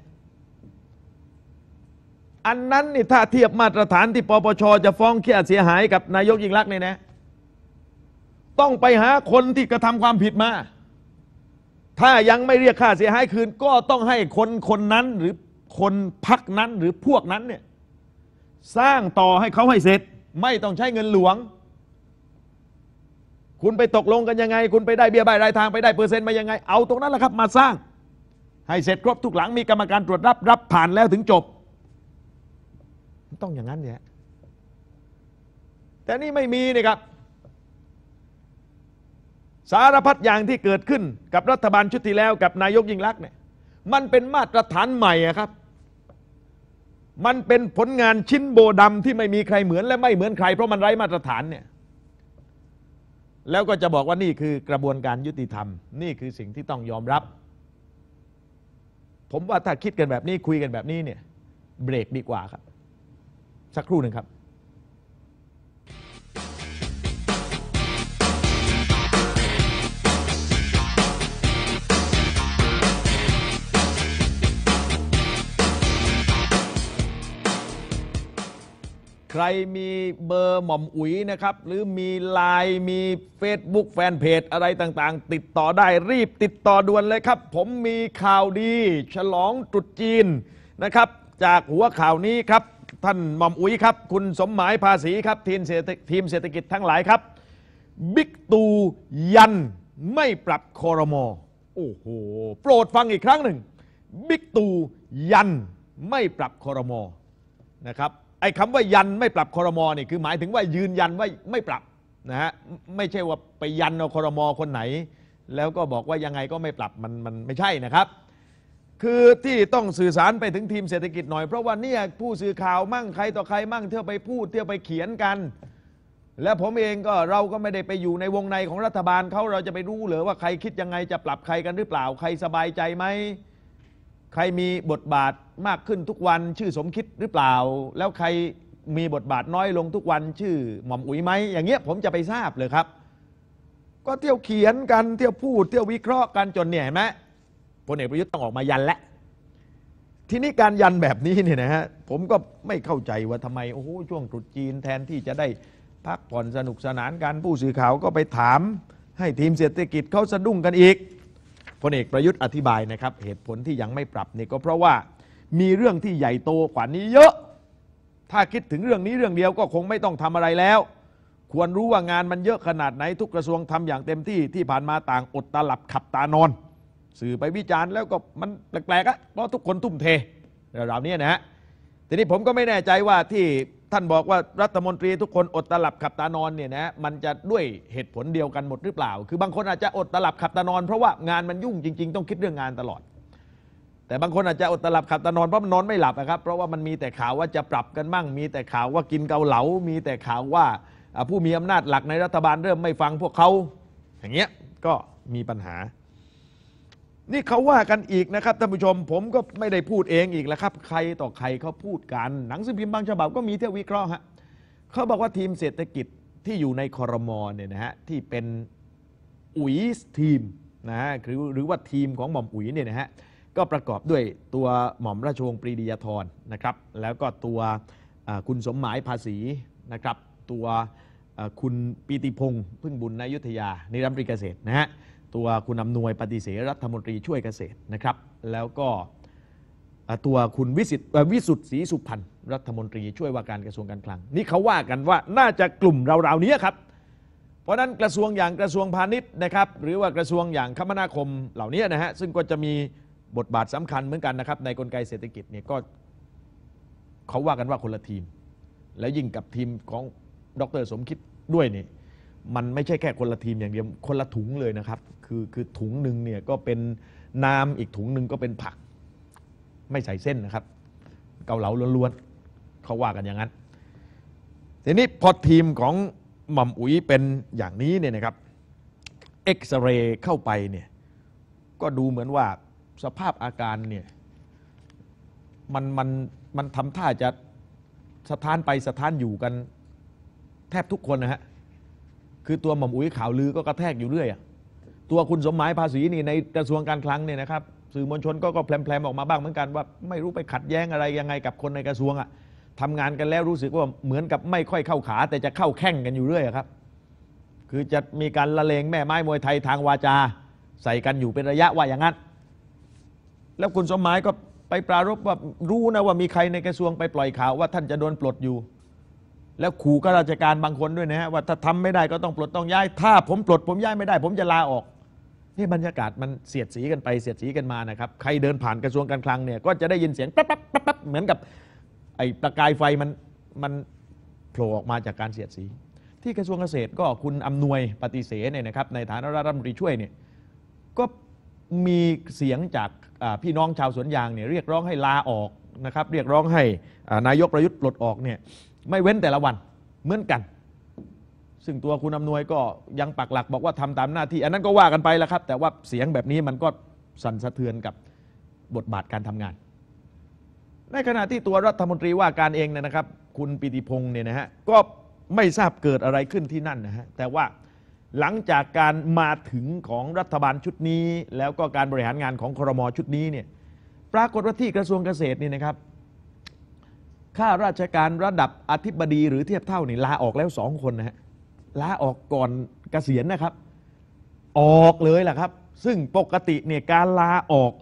อันนั้นนี่ถ้าเทียบมาตรฐานที่ปปชจะฟ้องเคียเสียหายกับนายกยิ่งรักเนี่ยนะต้องไปหาคนที่กระทำความผิดมา ถ้ายังไม่เรียกค่าเสียหายคืน ก็ต้องให้คนคนนั้นหรือคนพักนั้นหรือพวกนั้นเนี่ยสร้างต่อให้เขาให้เสร็จ ไม่ต้องใช้เงินหลวง คุณไปตกลงกันยังไง คุณไปได้เบี้ยบายรายทางไปได้ เปอร์เซ็นต์มายังไง เอาตรงนั้นแหละครับมาสร้าง ให้เสร็จครบทุกหลัง มีกรรมการตรวจรับรับผ่านแล้วถึงจบต้องอย่างนั้นเนี่ยแต่นี่ไม่มีนะครับสารพัดอย่างที่เกิดขึ้นกับรัฐบาลชุดที่แล้ว กับนายกยิ่งลักษณ์เนี่ยมันเป็นมาตรฐานใหม่ครับมันเป็นผลงานชิ้นโบดำที่ไม่มีใครเหมือน และไม่เหมือนใคร เพราะมันไร้มาตรฐานเนี่ยแล้วก็จะบอกว่านี่คือกระบวนการยุติธรรม นี่คือสิ่งที่ต้องยอมรับ ผมว่าถ้าคิดกันแบบนี้คุยกันแบบนี้เนี่ยเบรกดีกว่าครับ สักครู่หนึ่งครับใครมีเบอร์หม่อมอุ๋ยนะครับ หรือมีไลน์มี Facebook แฟนเพจ อะไรต่าง ๆ ติดต่อได้รีบติดต่อด่วนเลยครับ ผมมีข่าวดี ฉลองจุดจีนนะครับ จากหัวข่าวนี้ครับ ท่านหม่อมอุ๋ยครับ คุณสมหมายภาษีครับทีมเศรษฐทีมเศรษฐกิจทั้งหลายครับ บิ๊กตูยัน ไม่ปรับคอรมอโอ้โห โปรดฟังอีกครั้งหนึ่ง บิ๊กตูยันไม่ปรับคอรมอนะครับไอ้คำว่ายันไม่ปรับคอรมอนี่คือหมายถึงว่ายืนยันว่าไม่ปรับนะฮะไม่ใช่ว่าไปยันเอาคอรมอคนไหน แล้วก็บอกว่ายังไงก็ไม่ปรับมันมันไม่ใช่นะครับ คือที่ต้องสื่อสารไปถึงทีมเศรษฐกิจหน่อย เพราะว่าเนี่ยผู้สื่อข่าวมั่งใครต่อใครมั่งเที่ยวไปพูดเที่ยวไปเขียนกัน และผมเองก็เราก็ไม่ได้ไปอยู่ในวงในของรัฐบาลเขาเราจะไปรู้เหรือว่าใครคิดยังไงจะปรับใครกันหรือเปล่าใครสบายใจไหมใครมีบทบาทมากขึ้นทุกวันชื่อสมคิดหรือเปล่า แล้วใครมีบทบาทน้อยลงทุกวัน ชื่อหม่อมอุ๋ยไหมอย่างเงี้ยผมจะไปทราบเลยครับ ก็เที่ยวเขียนกันเที่ยวพูดเที่ยววิเคราะห์กันจนเนี่ยเห็นไหมพลเอกประยุทธ์ต้องออกมายันและ ทีนี้การยันแบบนี้เนี่ยนะฮะผมก็ไม่เข้าใจว่าทำไมโอ้โหช่วงตรุษจีนแทนที่จะได้พักผ่อนสนุกสนานกันผู้สื่อข่าวก็ไปถามให้ทีมเศรษฐกิจเขาสะดุ้งกันอีกพลเอกประยุทธ์อธิบายนะครับ เหตุผลที่ยังไม่ปรับนี่ก็เพราะว่ามีเรื่องที่ใหญ่โตกว่านี้เยอะ ถ้าคิดถึงเรื่องนี้เรื่องเดียวก็คงไม่ต้องทำอะไรแล้ว ควรรู้ว่างานมันเยอะขนาดไหนทุกกระทรวงทำอย่างเต็มที่ที่ผ่านมาต่างอดตาหลับขับตานอน สื่อไปวิจารณ์แล้วก็มันแปลกๆอะเพราะทุกคนทุ่มเทราว่านี้นะฮะ ทีนี้ผมก็ไม่แน่ใจว่าที่ท่านบอกว่ารัฐมนตรีทุกคนอดตาหลับขับตานอนเนี่ยนะมันจะด้วยเหตุผลเดียวกันหมดหรือเปล่า คือบางคนอาจจะอดตาหลับขับตานอน เพราะว่างานมันยุ่งจริง ๆ ต้องคิดเรื่องงานตลอดแต่บางคนอาจจะอดตลับขับตะนอนเพราะมันนอนไม่หลับนะครับ เพราะว่ามันมีแต่ข่าวว่าจะปรับกันมั่งมีแต่ข่าวว่ากินเกาเหลา มีแต่ข่าวว่าผู้มีอำนาจหลักในรัฐบาลเริ่มไม่ฟังพวกเขาอย่างเงี้ยก็มีปัญหา นี่เขาว่ากันอีกนะครับท่านผู้ชมผมก็ไม่ได้พูดเองอีกแล้วครับใครต่อใครเขาพูดกันหนังสือพิมพ์บางฉบับก็มีเที่ยววิเคราะห์ฮะเขาบอกว่าทีมเศรษฐกิจที่อยู่ในคอรมอเนี่ยนะฮะที่เป็นอุ๋ยทีมนะฮะหรือหรือว่าทีมของหม่อมอุ๋ยเนี่ยนะฮะก็ประกอบด้วยตัวหม่อมราชวงศ์ปรีดียธรนะครับ แล้วก็ตัวคุณสมหมายภาษีนะครับ ตัวคุณปีติพงษ์พึ่งบุญนายุทธยานิรัมปริเกษตรนะฮะ ตัวคุณอำนวยปฏิเสธรัฐมนตรีช่วยเกษตรนะครับ แล้วก็ตัวคุณวิสิทธิ์วิสุทธิ์ศรีสุพันธ์รัฐมนตรีช่วยว่าการกระทรวงการคลังนี่เขาว่ากันว่าน่าจะกลุ่มเราๆนี้ครับ เพราะนั้นกระทรวงอย่างกระทรวงพาณิชย์นะครับ หรือว่ากระทรวงอย่างคมนาคมเหล่านี้นะฮะ ซึ่งก็จะมีบทบาทสำคัญเหมือนกันนะครับในกลไกเศรษฐกิจเนี่ยก็เขาว่ากันว่าคนละทีม แล้วยิ่งกับทีมของดรสมคิดด้วยเนี่ยมันไม่ใช่แค่คนละทีมอย่างเดียวคนละถุงเลยนะครับ คือคือถุงหนึ่งเนี่ย ก็เป็นน้ำอีกถุงหนึ่งก็เป็นผัก ไม่ใส่เส้นนะครับ เกาเหลาล้วนๆเขาว่ากันอย่างนั้นทีนี้พอทีมของหม่อมอุ๋ยเป็นอย่างนี้เนี่ยนะครับเอ็กซเรย์เข้าไปเนี่ยก็ดูเหมือนว่าสภาพอาการเนี่ยมันมันมันทำท่าจะสถานไปสถานอยู่กันแทบทุกคนนะฮะคือตัวหม่อมอุ้ยข่าวลือก็กระแทกอยู่เรื่อยอะตัวคุณสมหมายภาษีนี่ในกระทรวงการคลังเนี่ยนะครับสื่อมวลชนก็ก็แผลมๆออกมาบ้างเหมือนกันว่าไม่รู้ไปขัดแย้งอะไรยังไงกับคนในกระทรวงอะทำงานกันแล้วรู้สึกว่าเหมือนกับไม่ค่อยเข้าขา แต่จะเข้าแข่งกันอยู่เรื่อยครับ คือจะมีการละเลงแม่ไม้มวยไทยทางวาจา ใส่กันอยู่เป็นระยะว่าอย่างนั้นแล้วคุณสมหมายก็ไปปรารบว่ารู้นะว่ามีใครในกระทรวงไปปล่อยข่าว ว่าท่านจะโดนปลดอยู่ แล้วขู่ข้าราชการบางคนด้วยนะฮะว่าถ้าทำไม่ได้ก็ต้องปลดต้องย้าย ถ้าผมปลดผมย้ายไม่ได้ ผมจะลาออกนี่บรรยากาศมันเสียดสีกันไปเสียดสีกันมานะครับ ใครเดินผ่านกระทรวงการคลังเนี่ยก็จะได้ยินเสียงปั๊บปั๊บปั๊บปั๊บเหมือนกับไอ้ประกายไฟมันมันโผล่ออกมาจากการเสียดสี ที่กระทรวงเกษตรก็คุณอำนวยปฏิเสธเนี่ยนะครับ ในฐานะรัฐมนตรีช่วยเนี่ย ก็มีเสียงจากพี่น้องชาวสวนยางเนี่ยเรียกร้องให้ลาออกนะครับ เรียกร้องให้นายกประยุทธ์ปลดออกเนี่ยไม่เว้นแต่ละวันเหมือนกัน ซึ่งตัวคุณอำนวยก็ยังปักหลักบอกว่าทำตามหน้าที่ อันนั้นก็ว่ากันไปแล้วครับ แต่ว่าเสียงแบบนี้มันก็สั่นสะเทือนกับบทบาทการทำงาน ในขณะที่ตัวรัฐมนตรีว่าการเองนะครับ คุณปิติพงศ์เนี่ยนะฮะก็ไม่ทราบเกิดอะไรขึ้นที่นั่นนะฮะแต่ว่าหลังจากการมาถึงของรัฐบาลชุดนี้ แล้วก็การบริหารงานของครมชุดนี้เนี่ย ปรากฏว่าที่กระทรวงเกษตรนี่นะครับ ข้าราชการระดับอธิบดีหรือเทียบเท่านี่ลาออกแล้วสองคนนะฮะ ลาออกก่อนเกษียณนะครับ ออกเลยแหละครับ ซึ่งปกติเนี่ยการลาออก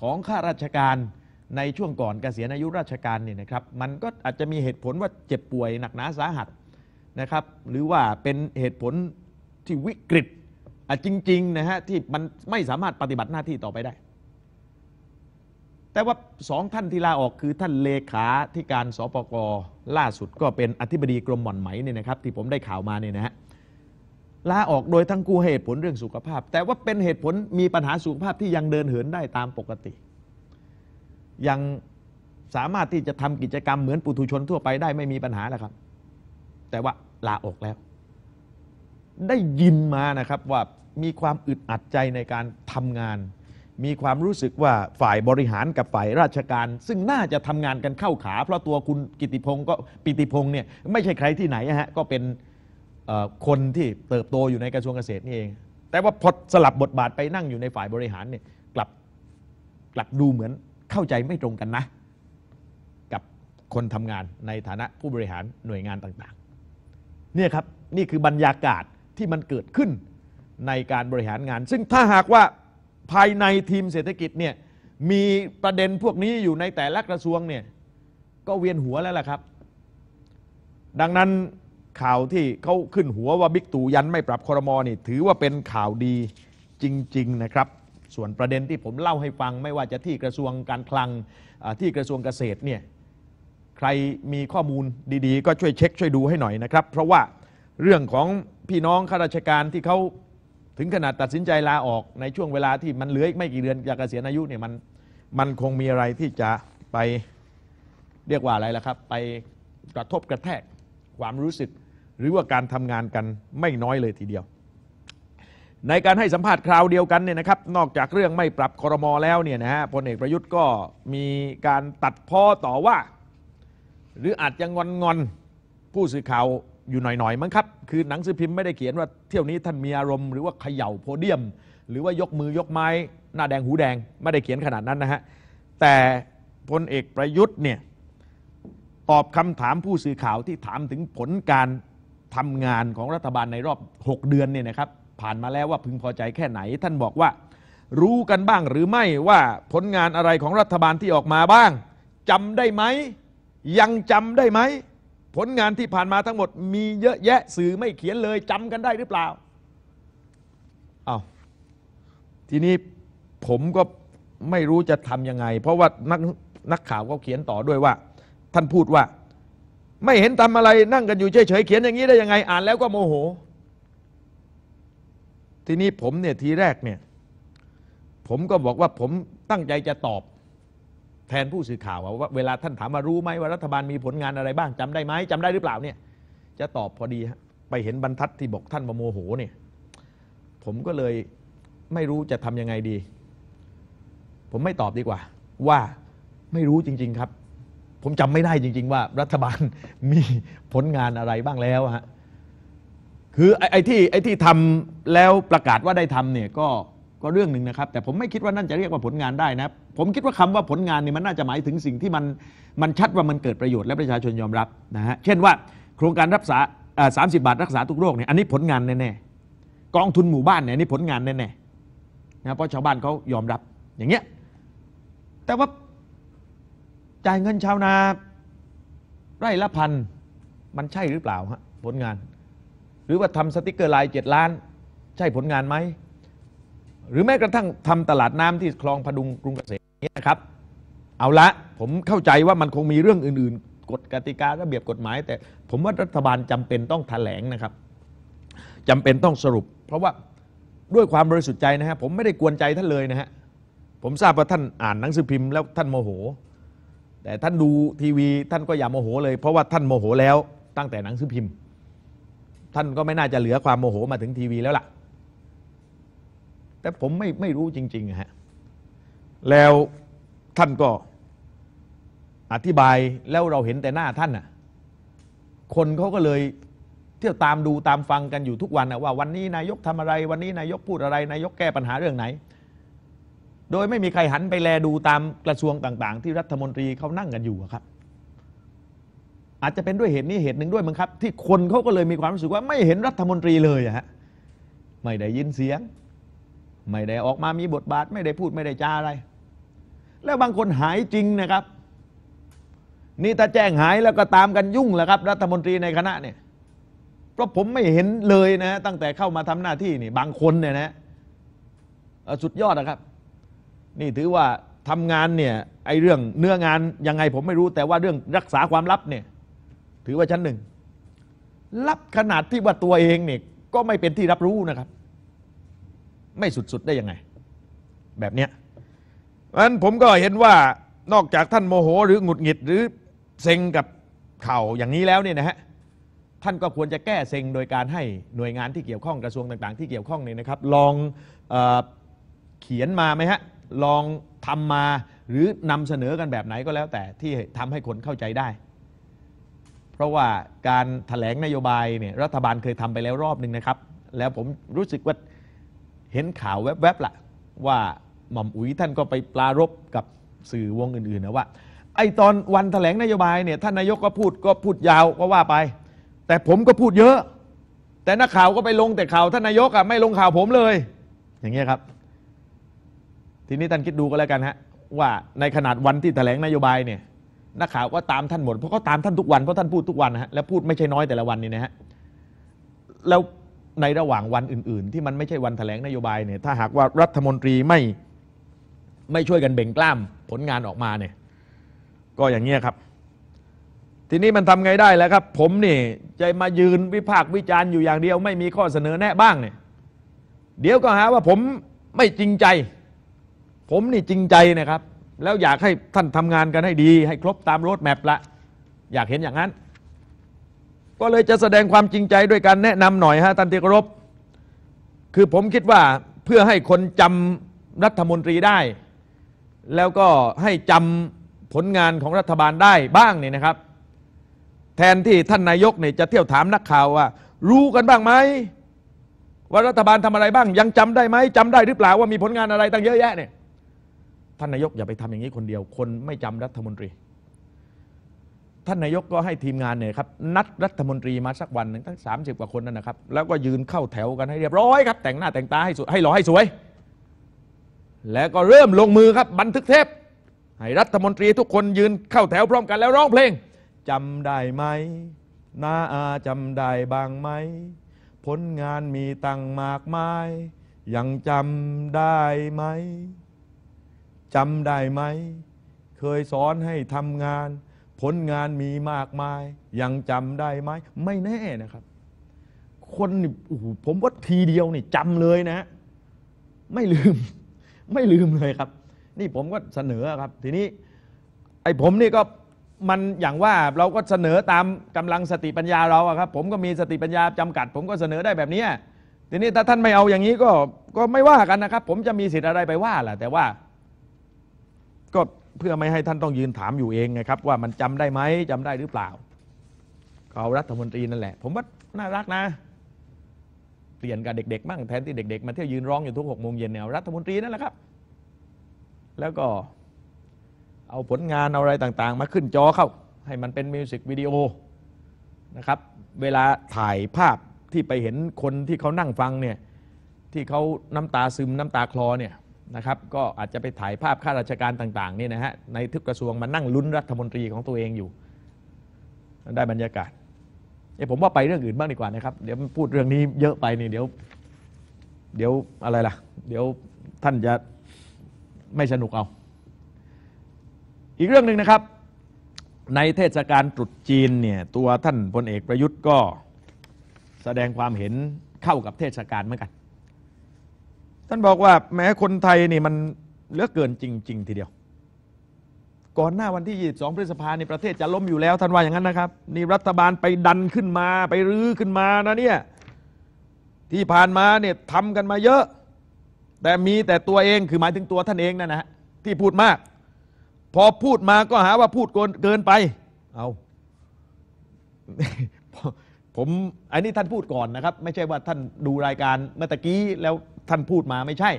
ของข้าราชการในช่วงก่อนเกษียณอายุราชการเนี่ยนะครับ มันก็อาจจะมีเหตุผลว่าเจ็บป่วยหนักหนาสาหัสนะครับ หรือว่าเป็นเหตุผลที่วิกฤตจริงๆนะฮะที่มันไม่สามารถปฏิบัติหน้าที่ต่อไปได้ แต่ว่าสองท่านที่ลาออกคือ ท่านเลขาที่การสปกล่าสุดก็เป็นอธิบดีกรมหม่อนไหมเนี่ยนะครับ ที่ผมได้ข่าวมาเนี่ยนะฮะลาออกโดยทั้งกูเหตุผลเรื่องสุขภาพ แต่ว่าเป็นเหตุผลมีปัญหาสุขภาพที่ยังเดินเหินได้ตามปกติ ยังสามารถที่จะทำกิจกรรมเหมือนปุถุชนทั่วไปได้ ไม่มีปัญหาแล้วครับ แต่ว่าลาออกแล้วได้ยินมานะครับว่ามีความอึดอัดใจในการทำงาน มีความรู้สึกว่าฝ่ายบริหารกับฝ่ายราชการ ซึ่งน่าจะทำงานกันเข้าขา เพราะตัวคุณกิติพงศ์ก็ปิติพงศ์เนี่ยไม่ใช่ใครที่ไหนฮะก็เป็นคนที่เติบโตอยู่ในกระทรวงเกษตรนี่เอง แต่ว่าพอสลับบทบาทไปนั่งอยู่ในฝ่ายบริหารเนี่ยกลับกลับดูเหมือนเข้าใจไม่ตรงกันนะ กับคนทำงานในฐานะผู้บริหารหน่วยงานต่างๆเนี่ยครับนี่คือบรรยากาศที่มันเกิดขึ้นในการบริหารงาน ซึ่งถ้าหากว่าภายในทีมเศรษฐกิจเนี่ยมีประเด็นพวกนี้อยู่ในแต่ละกระทรวงเนี่ยก็เวียนหัวแล้วล่ะครับ ดังนั้นข่าวที่เขาขึ้นหัวว่าบิ๊กตู่ยันไม่ปรับคอรมอนี่ถือว่าเป็นข่าวดีจริงๆนะครับ ส่วนประเด็นที่ผมเล่าให้ฟัง ไม่ว่าจะที่กระทรวงการคลังที่กระทรวงเกษตรเนี่ยใครมีข้อมูลดีๆ ก็ช่วยเช็คช่วยดูให้หน่อยนะครับ เพราะว่าเรื่องของ พี่น้องข้าราชการที่เขาถึงขนาดตัดสินใจลาออกในช่วงเวลาที่มันเหลืออีกไม่กี่เดือนจากเกษียณอายุเนี่ยมันมันคงมีอะไรที่จะไปเรียกว่าอะไรล่ะครับ ไปกระทบกระแทกความรู้สึก หรือว่าการทำงานกันไม่น้อยเลยทีเดียว ในการให้สัมภาษณ์คราวเดียวกันเนี่ยนะครับ นอกจากเรื่องไม่ปรับคอรมอแล้วเนี่ยนะฮะพลเอกประยุทธ์ก็มีการตัดพ้อต่อว่า หรืออาจจะงอนงอนผู้สื่อข่าวอยู่หน่อย ๆ มั้งครับ คือหนังสือพิมพ์ไม่ได้เขียนว่าเที่ยวนี้ท่านมีอารมณ์หรือว่าเขย่าโพเดียม หรือว่ายกมือยกไม้ หน้าแดงหูแดงไม่ได้เขียนขนาดนั้นนะฮะ แต่พลเอกประยุทธ์เนี่ยตอบคำถามผู้สื่อข่าวที่ถามถึงผลการทำงานของรัฐบาลในรอบ 6 เดือนเนี่ยนะครับ ผ่านมาแล้วว่าพึงพอใจแค่ไหนท่านบอกว่า รู้กันบ้างหรือไม่ว่าผลงานอะไรของรัฐบาลที่ออกมาบ้างจำได้ไหมยังจำได้ไหมผลงานที่ผ่านมาทั้งหมดมีเยอะแยะสื่อไม่เขียนเลยจำกันได้หรือเปล่าเอาทีนี้ผมก็ไม่รู้จะทำยังไง เพราะว่านักนักข่าวก็เขียนต่อด้วยว่า ท่านพูดว่าไม่เห็นทำอะไร นั่งกันอยู่เฉยๆเขียนอย่างนี้ได้ยังไง อ่าน แล้วก็โมโห ทีนี้ผมเนี่ยทีแรกเนี่ยผมก็บอกว่าผมตั้งใจจะตอบแทนผู้สื่อข่าวว่าเวลาท่านถามมารู้ไหมว่ารัฐบาลมีผลงานอะไรบ้าง จำได้ไหมจำได้หรือเปล่าเนี่ย จะตอบพอดีฮะไปเห็นบรรทัดที่บอกท่านโมโหเนี่ยผมก็เลยไม่รู้จะทํำยังไงดี ผมไม่ตอบดีกว่า ว่าไม่รู้จริง ๆครับ ผมจำไม่ได้จริงๆว่ารัฐบาลมีผลงานอะไรบ้างแล้วฮะคือไอ้ที่ไอ้ที่ทำแล้วประกาศว่าได้ทำเนี่ยก็็เรื่องหนึ่งนะครับ แต่ผมไม่คิดว่านั่นจะเรียกว่าผลงานได้นะผมคิดว่าคำว่าผลงานนี่มันน่าจะหมายถึงสิ่งที่มันมันชัดว่ามันเกิดประโยชน์ และประชาชนยอมรับนะฮะเช่นว่า โครงการรักษาสามสิบบาทรักษาทุกโรคเนี่ยอันนี้ผลงานแน่ๆกองทุนหมู่บ้านเนี่ยนี่ผลงานแน่ๆนะเพราะชาวบ้านเขายอมรับอย่างเงี้ยแต่ว่าจ่ายเงินชาวนาไร่ละพันมันใช่หรือเปล่าฮะผลงาน หรือว่าทำสติกเกอร์ลายเจ็ดล้าน ใช่ผลงานไหมหรือแม้กระทั่งทำตลาดน้ำที่คลองพดุงกรุงเกษมนี่นะครับเอาละ ผมเข้าใจว่ามันคงมีเรื่องอื่น ๆ กฎกติการะเบียบกฎหมาย แต่ผมว่ารัฐบาลจำเป็นต้องแถลงนะครับ จำเป็นต้องสรุป เพราะว่าด้วยความบริสุทธิ์ใจนะฮะ ผมไม่ได้กวนใจท่านเลยนะฮะ ผมทราบว่าท่านอ่านหนังสือพิมพ์แล้วท่านโมโหแต่ท่านดูทีวีท่านก็อย่าโมโห เลยเพราะว่าท่านโมโหแล้วตั้งแต่หนังสือพิมพ์ ท่านก็ไม่น่าจะเหลือความโมโหมาถึงทีวีแล้วล่ะแต่ผมไม่ไม่รู้จริงๆ ฮะ แล้วท่านก็ อธิบายแล้วเราเห็นแต่หน้าท่านน่ะ คนเขาก็เลย เที่ยวตามดูตามฟังกันอยู่ทุกวันนะว่าวันนี้นายกทำอะไร วันนี้นายกพูดอะไร นายกแก้ปัญหาเรื่องไหน โดยไม่มีใครหันไปแลดูตามกระทรวงต่าง ๆ ที่รัฐมนตรีเขานั่งกันอยู่ครับ อาจจะเป็นด้วยเหตุนี้เหตุหนึ่งด้วยมั้งครับ ที่คนเขาก็เลยมีความรู้สึกว่าไม่เห็นรัฐมนตรีเลยฮะ ไม่ได้ยินเสียงไม่ได้ออกมามีบทบาทไม่ได้พูดไม่ได้จาอะไร แล้วบางคนหายจริงนะครับนี่ถ้าแจ้งหายแล้วก็ตามกันยุ่งแหละครับรัฐมนตรีในคณะเนี่ยเพราะผมไม่เห็นเลยนะ ตั้งแต่เข้ามาทำหน้าที่นี่บางคนเนี่ยนะสุดยอดนะครับ นี่ถือว่าทำงานเนี่ยไอเรื่องเนื้องานยังไงผมไม่รู้แต่ว่าเรื่องรักษาความลับเนี่ยถือว่าชั้นหนึ่งลับขนาดที่ว่าตัวเองเนี่ยก็ไม่เป็นที่รับรู้นะครับไม่สุด ๆได้ยังไงแบบเนี้ยนั้นผมก็เห็นว่านอกจากท่านโมโหหรือ หงุดหงิดหรือเซ็งกับเข่าอย่างนี้แล้วเนี่ยนะฮะท่านก็ควรจะแก้เซ็งโดยการให้หน่วยงานที่เกี่ยวข้องกระทรวงต่าง ๆ ที่เกี่ยวข้องเนี่ยนะครับ ลองเอเขียนมาไหมฮะลองทำมาหรือนำเสนอกันแบบไหนก็แล้วแต่ที่ทำให้คนเข้าใจได้ เพราะว่าการถแถลงนโยบายเนี่ยรัฐบาลเคยทำไปแล้วรอบหนึ่งนะครับแล้วผมรู้สึกว่าเห็นข่าวแวบๆละว่าหม่อมอุ๋ยท่านก็ไปปลารบกับสื่อวงอื่นๆนะว่า ไอตอนวันถแถลงนโยบายเนี่ยท่านนายกก็พูดก็พูดยาวก็ว่าไป แต่ผมก็พูดเยอะ แต่นักข่าวก็ไปลงแต่ข่าวท่านนายกอะไม่ลงข่าวผมเลย อย่างเงี้ยครับ ทีนี้ท่านคิดดูก็แล้วกันฮะว่าในขนาดวันที่ถแถลงนโยบายเนี่ยนักข่าวก็ตามท่านหมดเพราะเขาตามท่านทุกวันเพราะท่านพูดทุกวันนะฮะแล้วพูดไม่ใช่น้อยแต่ละวันนี่นะฮะแล้วในระหว่างวันอื่นๆ ที่มันไม่ใช่วันแถลงนโยบายเนี่ยถ้าหากว่ารัฐมนตรีไม่ไม่ช่วยกันเบ่งกล้ามผลงานออกมาเนี่ยก็อย่างเงี้ยครับ ทีนี้มันทำไงได้แล้วครับ ผมนี่จะมายืนวิพากษ์วิจารณ์อยู่อย่างเดียว ไม่มีข้อเสนอแนะบ้างเนี่ยเดี๋ยวก็หาว่าผมไม่จริงใจ ผมนี่จริงใจนะครับ แล้วอยากให้ท่านทำงานกันให้ดีให้ครบตามโรดแมปละอยากเห็นอย่างนั้นก็เลยจะแสดงความจริงใจด้วยการแนะนำหน่อยฮะท่านที่เคารพคือผมคิดว่าเพื่อให้คนจำรัฐมนตรีได้ แล้วก็ให้จำผลงานของรัฐบาลได้บ้างนี่นะครับ แทนที่ท่านนายกเนี่ยจะเที่ยวถามนักข่าวว่า รู้กันบ้างไหมว่ารัฐบาลทำอะไรบ้าง ยังจำได้ไหมจำได้หรือเปล่าว่ามีผลงานอะไรตั้งเยอะแยะเนี่ยท่านนายกอย่าไปทำอย่างนี้คนเดียว คนไม่จำรัฐมนตรีท่าน นายกก็ให้ทีมงานเนี่ยครับนัดรัฐมนตรีมาสักวันหนึ่งตั้งสสามิบกว่าคนนั่นนะครับ แล้วก็ยืนเข้าแถวกันให้เรียบร้อยครับแต่งหน้าแต่งตาให้สวยให้หล่อให้สวย แล้วก็เริ่มลงมือครับบันทึกเทปให้รัฐมนตรีทุกคนยืนเข้าแถวพร้อมกันแล้วร้องเพลงจำได้ไหมนาอาจำได้บางไหมผลงานมีตังมากมาย ยังจำได้ไหมจำได้ไหม เคยสอนให้ทำงานผลงานมีมากมาย ยังจำได้ไหมไม่แน่นะครับ คนนี่โอ้โหผมว่าทีเดียวนี่จำเลยนะ ไม่ลืม ไม่ลืมเลยครับ นี่ผมก็เสนอครับ ทีนี้ไอ้ผมนี่ก็มันอย่างว่าเราก็เสนอตามกำลังสติปัญญาเราครับ ผมก็มีสติปัญญาจำกัด ผมก็เสนอได้แบบนี้ทีนี้ถ้าท่านไม่เอาอย่างนี้ก็ก็ไม่ว่ากันนะครับ ผมจะมีสิทธิ์อะไรไปว่าล่ะแต่ว่าก็เพื่อไม่ให้ท่านต้องยืนถามอยู่เองไงครับว่ามันจำได้ไหมจำได้หรือเปล่าเอารัฐมนตรีนั่นแหละ ผมว่าน่ารักนะเปลี่ยนกับเด็กๆมั่งแทนที่เด็กๆมาเที่ยวยืนร้องอยู่ทุกหกโมงเย็นเนี่ยรัฐมนตรีนั่นแหละครับแล้วก็เอาผลงานเอาอะไรต่างๆมาขึ้นจอเข้า ให้มันเป็นมิวสิกวิดีโอนะครับเวลาถ่ายภาพที่ไปเห็นคนที่เขานั่งฟังเนี่ยที่เขาน้ำตาซึมน้ำตาคลอเนี่ยนะครับก็อาจจะไปถ่ายภาพข้าราชการต่างๆนี่นะฮะในทุกกระทรวงมานั่งลุ้นรัฐมนตรีของตัวเองอยู่ ได้บรรยากาศเอ้ผมว่าไปเรื่องอื่นบ้างดีกว่านะครับเดี๋ยวพูดเรื่องนี้เยอะไปนี่เดี๋ยว เดี๋ยวอะไรล่ะเดี๋ยวท่านจะไม่สนุกเอา อีกเรื่องหนึ่งนะครับ ในเทศกาลตรุษจีนเนี่ยตัวท่านพลเอกประยุทธ์ก็แสดงความเห็นเข้ากับเทศกาลเหมือนกันท่านบอกว่าแม้คนไทยนี่มันเหลือเกินจริง ๆ ทีเดียว ก่อนหน้าวันที่22พฤษภาในประเทศ จะล้มอยู่แล้วท่านว่าอย่างนั้นนะครับนี่รัฐบาลไปดันขึ้นมาไปรื้อขึ้นมานะเนี่ยที่ผ่านมาเนี่ยทำกันมาเยอะ แต่มีแต่ตัวเองคือหมายถึงตัวท่านเองนั่นนะที่พูดมาก พอพูดมาก็หาว่าพูดเกินไปเอาผมอันนี้ท่านพูดก่อนนะครับ ไม่ใช่ว่าท่านดูรายการเมื่อตะกี้แล้วท่านพูดมาไม่ใช่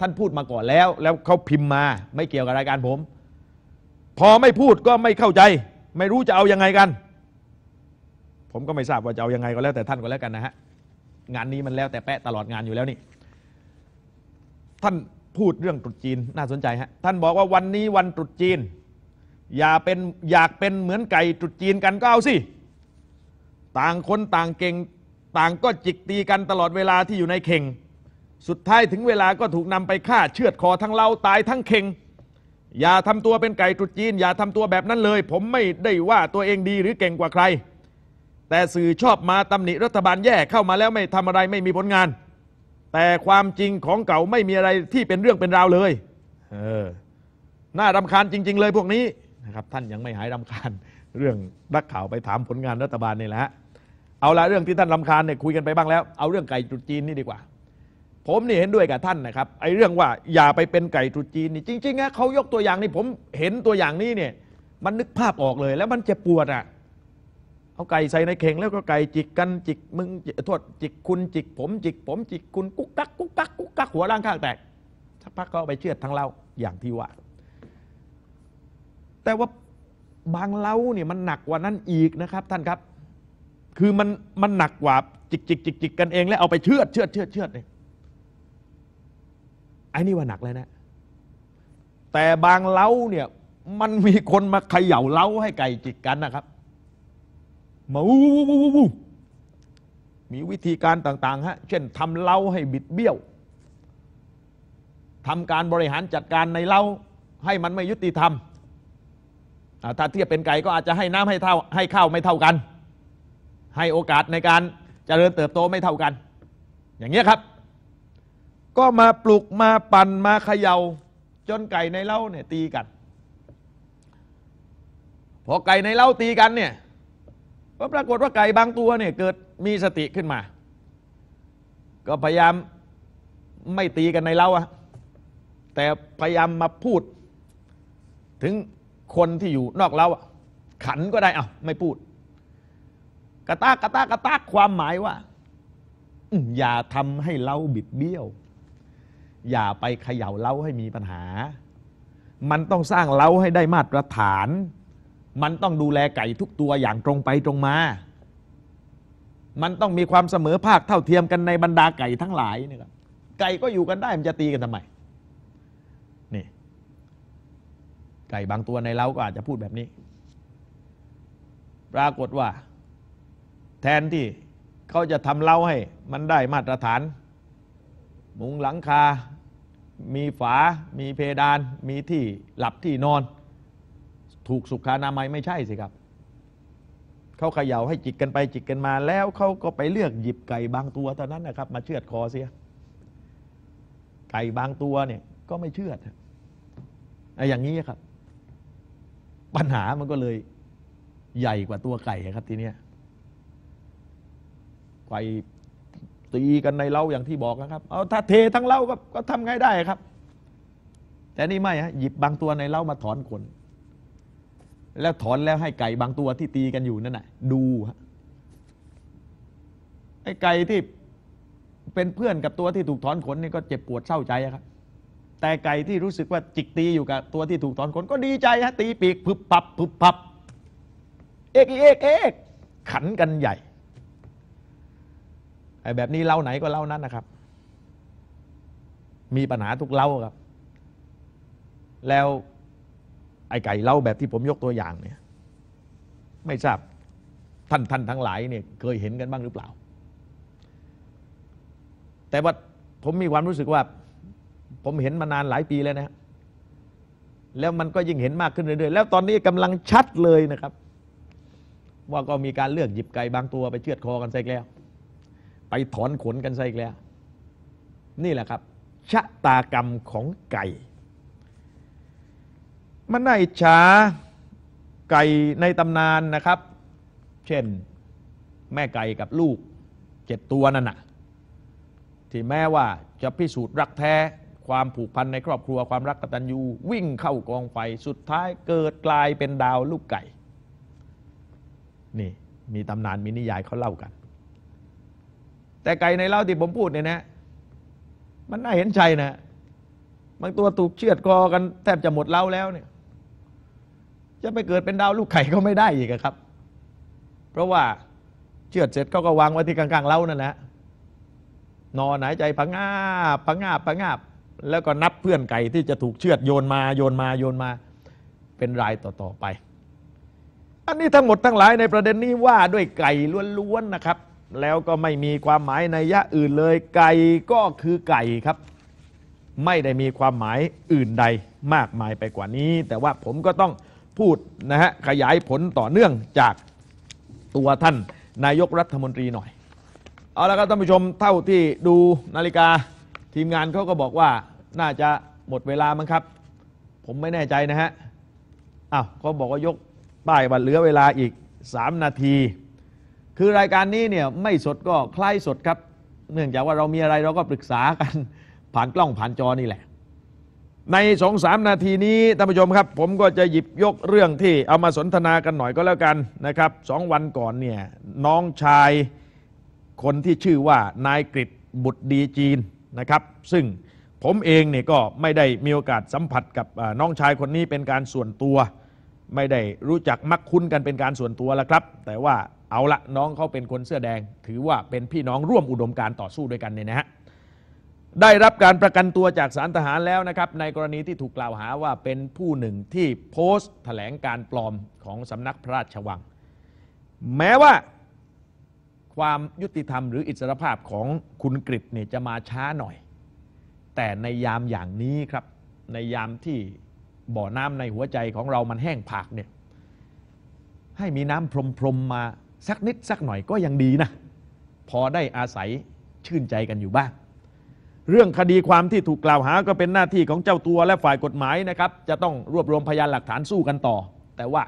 ท่านพูดมาก่อนแล้ว แล้วเขาพิมพ์มา ไม่เกี่ยวกับรายการผม พอไม่พูดก็ไม่เข้าใจ ไม่รู้จะเอายังไงกัน ผมก็ไม่ทราบว่าจะเอายังไงก็แล้วแต่ท่านก็แล้วกันนะฮะ งานนี้มันแล้วแต่แปะตลอดงานอยู่แล้วนี่ ท่านพูดเรื่องตรุษจีน น่าสนใจฮะ ท่านบอกว่าวันนี้วันตรุษจีน อย่าเป็นอยากเป็นเหมือนไก่ตรุษจีนกันก็เอาสิ ต่างคนต่างเก่ง ต่างก็จิกตีกันตลอดเวลาที่อยู่ในเข่งสุดท้ายถึงเวลาก็ถูกนำไปฆ่าเชือดคอทั้งเราตายทั้งเข่ง อย่าทำตัวเป็นไก่ตรุษจีนอย่าทำตัวแบบนั้นเลย ผมไม่ได้ว่าตัวเองดีหรือเก่งกว่าใคร แต่สื่อชอบมาตำหนิรัฐบาลแย่เข้ามาแล้ว ไม่ทำอะไรไม่มีผลงาน แต่ความจริงของเก่าไม่มีอะไรที่เป็นเรื่องเป็นราวเลย เออน่ารำคาญจริง ๆ เลยพวกนี้นะครับท่านยังไม่หายรำคาญเรื่องรักข่าวไปถามผลงานรัฐบาลนี่แหละเอาละเรื่องที่ท่านรำคาญเนี่ยคุยกันไปบ้างแล้วเอาเรื่องไก่จุดจีนนี่ดีกว่าผมนี่เห็นด้วยกับท่านนะครับไอ้เรื่องว่าอย่าไปเป็นไก่ตุจีนนี่จริงๆนะเขายกตัวอย่างนี่ผมเห็นตัวอย่างนี้เนี่ยมันนึกภาพออกเลย แล้วมันเจ็บปวดอ่ะเอาไก่ใส่ในเข่งแล้วก็ไก่จิกกันจิก มึงโทษจิกคุณจิกผมจิก ผมจิกคุณ กุ๊กตัก กุ๊กตักกุ๊กตักหัวล่างข้างแตกสักพักก็ไปเชือดทั้งเราอย่างที่ว่า แต่ว่าบางเล้าเนี่ยมันหนักกว่านั้นอีกนะครับ ท่านครับ คือมันมันหนักกว่าจิกจิกจิกจิกกันเองแล้วเอาไปเชือดเชือดเชือดเชือดเนี่ยไอ้นี่ว่าหนักเลยนะ แต่บางเล้าเนี่ยมันมีคนมาเขย่าเล้าให้ไก่จิกกันนะครับมาวูวูมีวิธีการต่างๆฮะ เช่นทำเล้าให้บิดเบี้ยวทำการบริหารจัดการในเล้า ให้มันไม่ยุติธรรม ถ้าเทียบเป็นไก่ก็อาจจะให้น้ำให้เท่า ให้ข้าวไม่เท่ากัน ให้โอกาสในการเจริญเติบโตไม่เท่ากัน อย่างนี้ครับก็มาปลุกมาปั่นมาเขยา่าจนไก่ในเล้าเนี่ยตีกันพอไก่ในเล้าตีกันเนี่ยก็ปรากฏว่าไก่บางตัวเนี่ยเกิดมีสติขึ้นมา ก็พยายามไม่ตีกันในเล้าอะแต่พยายามมาพูด ถึงคนที่อยู่นอกเล้าอะขันก็ได้เอ้าไม่พูดกระตากกระตากกระตากความหมายว่าอย่าทำให้เล้าบิดเบี้ยวอย่าไปเขย่าเล้าให้มีปัญหา มันต้องสร้างเล้าให้ได้มาตรฐาน มันต้องดูแลไก่ทุกตัวอย่างตรงไปตรงมา มันต้องมีความเสมอภาคเท่าเทียมกันในบรรดาไก่ทั้งหลายนี่ครับ ไก่ก็อยู่กันได้มันจะตีกันทำไม นี่ ไก่บางตัวในเล้าก็อาจจะพูดแบบนี้ ปรากฏว่า แทนที่เขาจะทำเล้าให้มันได้มาตรฐาน มุงหลังคามีฝา มีเพดาน มีที่หลับที่นอน ถูกสุขานามัยไม่ใช่สิครับ เขาเขย่าให้จิกกันไป จิกกันมาแล้วเขาก็ไปเลือกหยิบไก่บางตัว เท่านั้นนะครับ มาเชือดคอเสีย ไก่บางตัวเนี่ยก็ไม่เชือดไอ้อย่างนี้ครับ ปัญหามันก็เลยใหญ่กว่าตัวไก่ครับทีเนี้ยไก่ตีกันในเล้าอย่างที่บอกนะครับเอาถ้าเททั้งเล้าก็ก็ทำไงได้ครับ แต่นี่ไม่ฮะหยิบบางตัวในเล้ามาถอนขน แล้วถอนแล้วให้ไก่บางตัวที่ตีกันอยู่นั่นน่ะดูฮะไอ้ไก่ที่เป็นเพื่อนกับตัวที่ถูกถอนขนนี่ก็เจ็บปวดเศร้าใจครับแต่ไก่ที่รู้สึกว่าจิกตีอยู่กับตัวที่ถูกถอนขน ก็ดีใจฮะตีปีกพึบปับพึบปับเอกเอกเอกขันกันใหญ่ไอ้แบบนี้เล่าไหนก็เล่านั้นนะครับ มีปัญหาทุกเล่าครับ แล้วไอ้ไก่เล่าแบบที่ผมยกตัวอย่างเนี่ย ไม่ทราบท่านท่านทั้งหลายเนี่ยเคยเห็นกันบ้างหรือเปล่า แต่ว่าผมมีความรู้สึกว่า ผมเห็นมานานหลายปีแล้วนะแล้วมันก็ยิ่งเห็นมากขึ้นเรื่อยๆ แล้วตอนนี้กำลังชัดเลยนะครับ ว่าก็มีการเลือกหยิบไก่บางตัว ไปเชือดคอกันซะแล้วไปถอนขนกันซะอีกแล้ว นี่แหละครับ ชะตากรรมของไก่ มันได้ฉาไก่ในตำนานนะครับ เช่นแม่ไก่กับลูกเจ็ดตัวนั่นน่ะที่แม้ว่าจะพิสูจน์รักแท้ความผูกพันในครอบครัวความรักกตัญญู วิ่งเข้ากองไฟสุดท้ายเกิดกลายเป็นดาวลูกไก่ นี่ มีตำนานมีนิยายเขาเล่ากันแต่ไก่ในเล่าที่ผมพูดเนี่ยนะ มันน่าเห็นใจนะบางตัวถูกเชือดคอกันแทบจะหมดเล่าแล้วเนี่ย จะไปเกิดเป็นดาวลูกไข่ก็ไม่ได้อีกครับ เพราะว่าเชือดเสร็จเขาก็วางไว้ที่กลางๆเล่านั่นแหละ นอนหายใจพังงาบพังงาบพังงาบ แล้วก็นับเพื่อนไก่ที่จะถูกเชือดโยนมาโยนมาโยนมา เป็นรายต่อๆไป อันนี้ทั้งหมดทั้งหลายในประเด็นนี้ว่าด้วยไก่ล้วนๆนะครับแล้วก็ไม่มีความหมายในยะอื่นเลยไก่ก็คือไก่ครับ ไม่ได้มีความหมายอื่นใดมากมายไปกว่านี้ แต่ว่าผมก็ต้องพูดนะฮะขยายผลต่อเนื่องจากตัวท่านนายกรัฐมนตรีหน่อย เอาละครับท่านผู้ชมเท่าที่ดูนาฬิกาทีมงานเขาก็บอกว่าน่าจะหมดเวลามั้งครับ ผมไม่แน่ใจนะฮะอ้าวเขาบอกว่ายกป้ายบัตรเหลือเวลาอีก 3 นาทีคือรายการนี้เนี่ยไม่สดก็คล้ายสดครับ เนื่องจากว่าเรามีอะไรเราก็ปรึกษากันผ่านกล้องผ่านจอนี่แหละ ในสองสามนาทีนี้ท่านผู้ชมครับ ผมก็จะหยิบยกเรื่องที่เอามาสนทนากันหน่อยก็แล้วกันนะครับสองวันก่อนเนี่ยน้องชายคนที่ชื่อว่านายกฤตบุตรดีจีนนะครับ ซึ่งผมเองเนี่ยก็ไม่ได้มีโอกาสสัมผัสกับน้องชายคนนี้เป็นการส่วนตัวไม่ได้รู้จักมักคุ้นกันเป็นการส่วนตัวแล้วครับ แต่ว่าเอาละน้องเขาเป็นคนเสื้อแดง ถือว่าเป็นพี่น้องร่วมอุดมการต่อสู้ด้วยกันเนี่ยนะฮะได้รับการประกันตัวจากสารทหารแล้วนะครับ ในกรณีที่ถูกกล่าวหาว่าเป็นผู้หนึ่งที่โพสต์แถลงการปลอมของสำนักพระราชวัง แม้ว่าความยุติธรรมหรืออิสรภาพของคุณกิษเนี่ยจะมาช้าหน่อย แต่ในยามอย่างนี้ครับในยามที่บ่อน้ำในหัวใจของเรามันแห้งผากเนี่ยให้มีน้ำพรมๆมาสักนิดสักหน่อยก็ยังดีนะ พอได้อาศัยชื่นใจกันอยู่บ้าง เรื่องคดีความที่ถูกกล่าวหาก็เป็นหน้าที่ของเจ้าตัวและฝ่ายกฎหมายนะครับ จะต้องรวบรวมพยานหลักฐานสู้กันต่อ แต่ว่า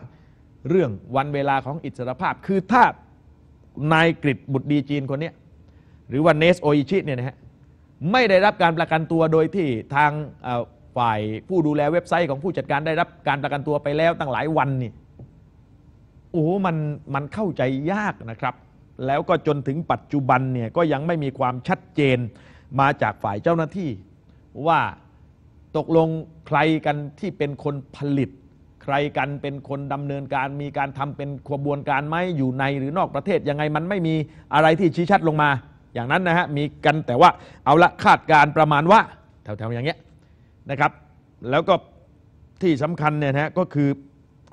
เรื่องวันเวลาของอิสรภาพคือถ้านายกริตบุตรดีจีนคนนี้หรือว่าเนสโออิชิเนี่ยนะฮะไม่ได้รับการประกันตัวโดยที่ทางฝ่ายผู้ดูแลเว็บไซต์ของผู้จัดการได้รับการประกันตัวไปแล้วตั้งหลายวันนี่โอ้มันมันเข้าใจยากนะครับ แล้วก็จนถึงปัจจุบันเนี่ยก็ยังไม่มีความชัดเจนมาจากฝ่ายเจ้าหน้าที่ ว่าตกลงใครกันที่เป็นคนผลิต ใครกันเป็นคนดำเนินการ มีการทำเป็นขบวนการไหมอยู่ในหรือนอกประเทศยังไงมันไม่มีอะไรที่ชี้ชัดลงมา อย่างนั้นนะฮะมีกันแต่ว่าเอาละคาดการประมาณว่าแถวๆอย่างเงี้ยนะครับ แล้วก็ ที่สำคัญเนี่ยนะก็คือ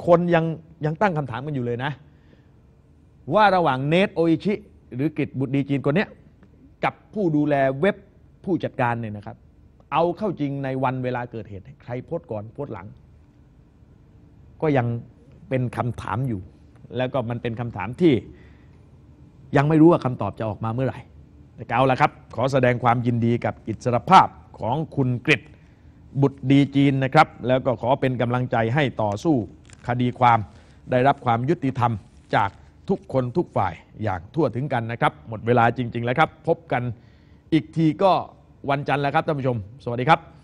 คนยังยังตั้งคำถามกันอยู่เลยนะ ว่าระหว่างเนทโออิชิ หรือกิจบุตรดีจีนคนนี้กับผู้ดูแลเว็บผู้จัดการเนี่ยนะครับเอาเข้าจริงในวันเวลาเกิดเหตุ ใครโพสก่อนโพสหลัง ก็ยังเป็นคำถามอยู่ แล้วก็มันเป็นคำถามที่ยังไม่รู้ว่าคำตอบจะออกมาเมื่อไหร่แต่เอาละครับ ขอแสดงความยินดีกับอิสรภาพของคุณกริตบุตรดีจีนนะครับ แล้วก็ขอเป็นกำลังใจให้ต่อสู้คดีความ ได้รับความยุติธรรมจากทุกคนทุกฝ่ายอย่างทั่วถึงกันนะครับ หมดเวลาจริง ๆแล้วครับ พบกันอีกทีก็วันจันทร์แล้วครับท่านผู้ชม สวัสดีครับ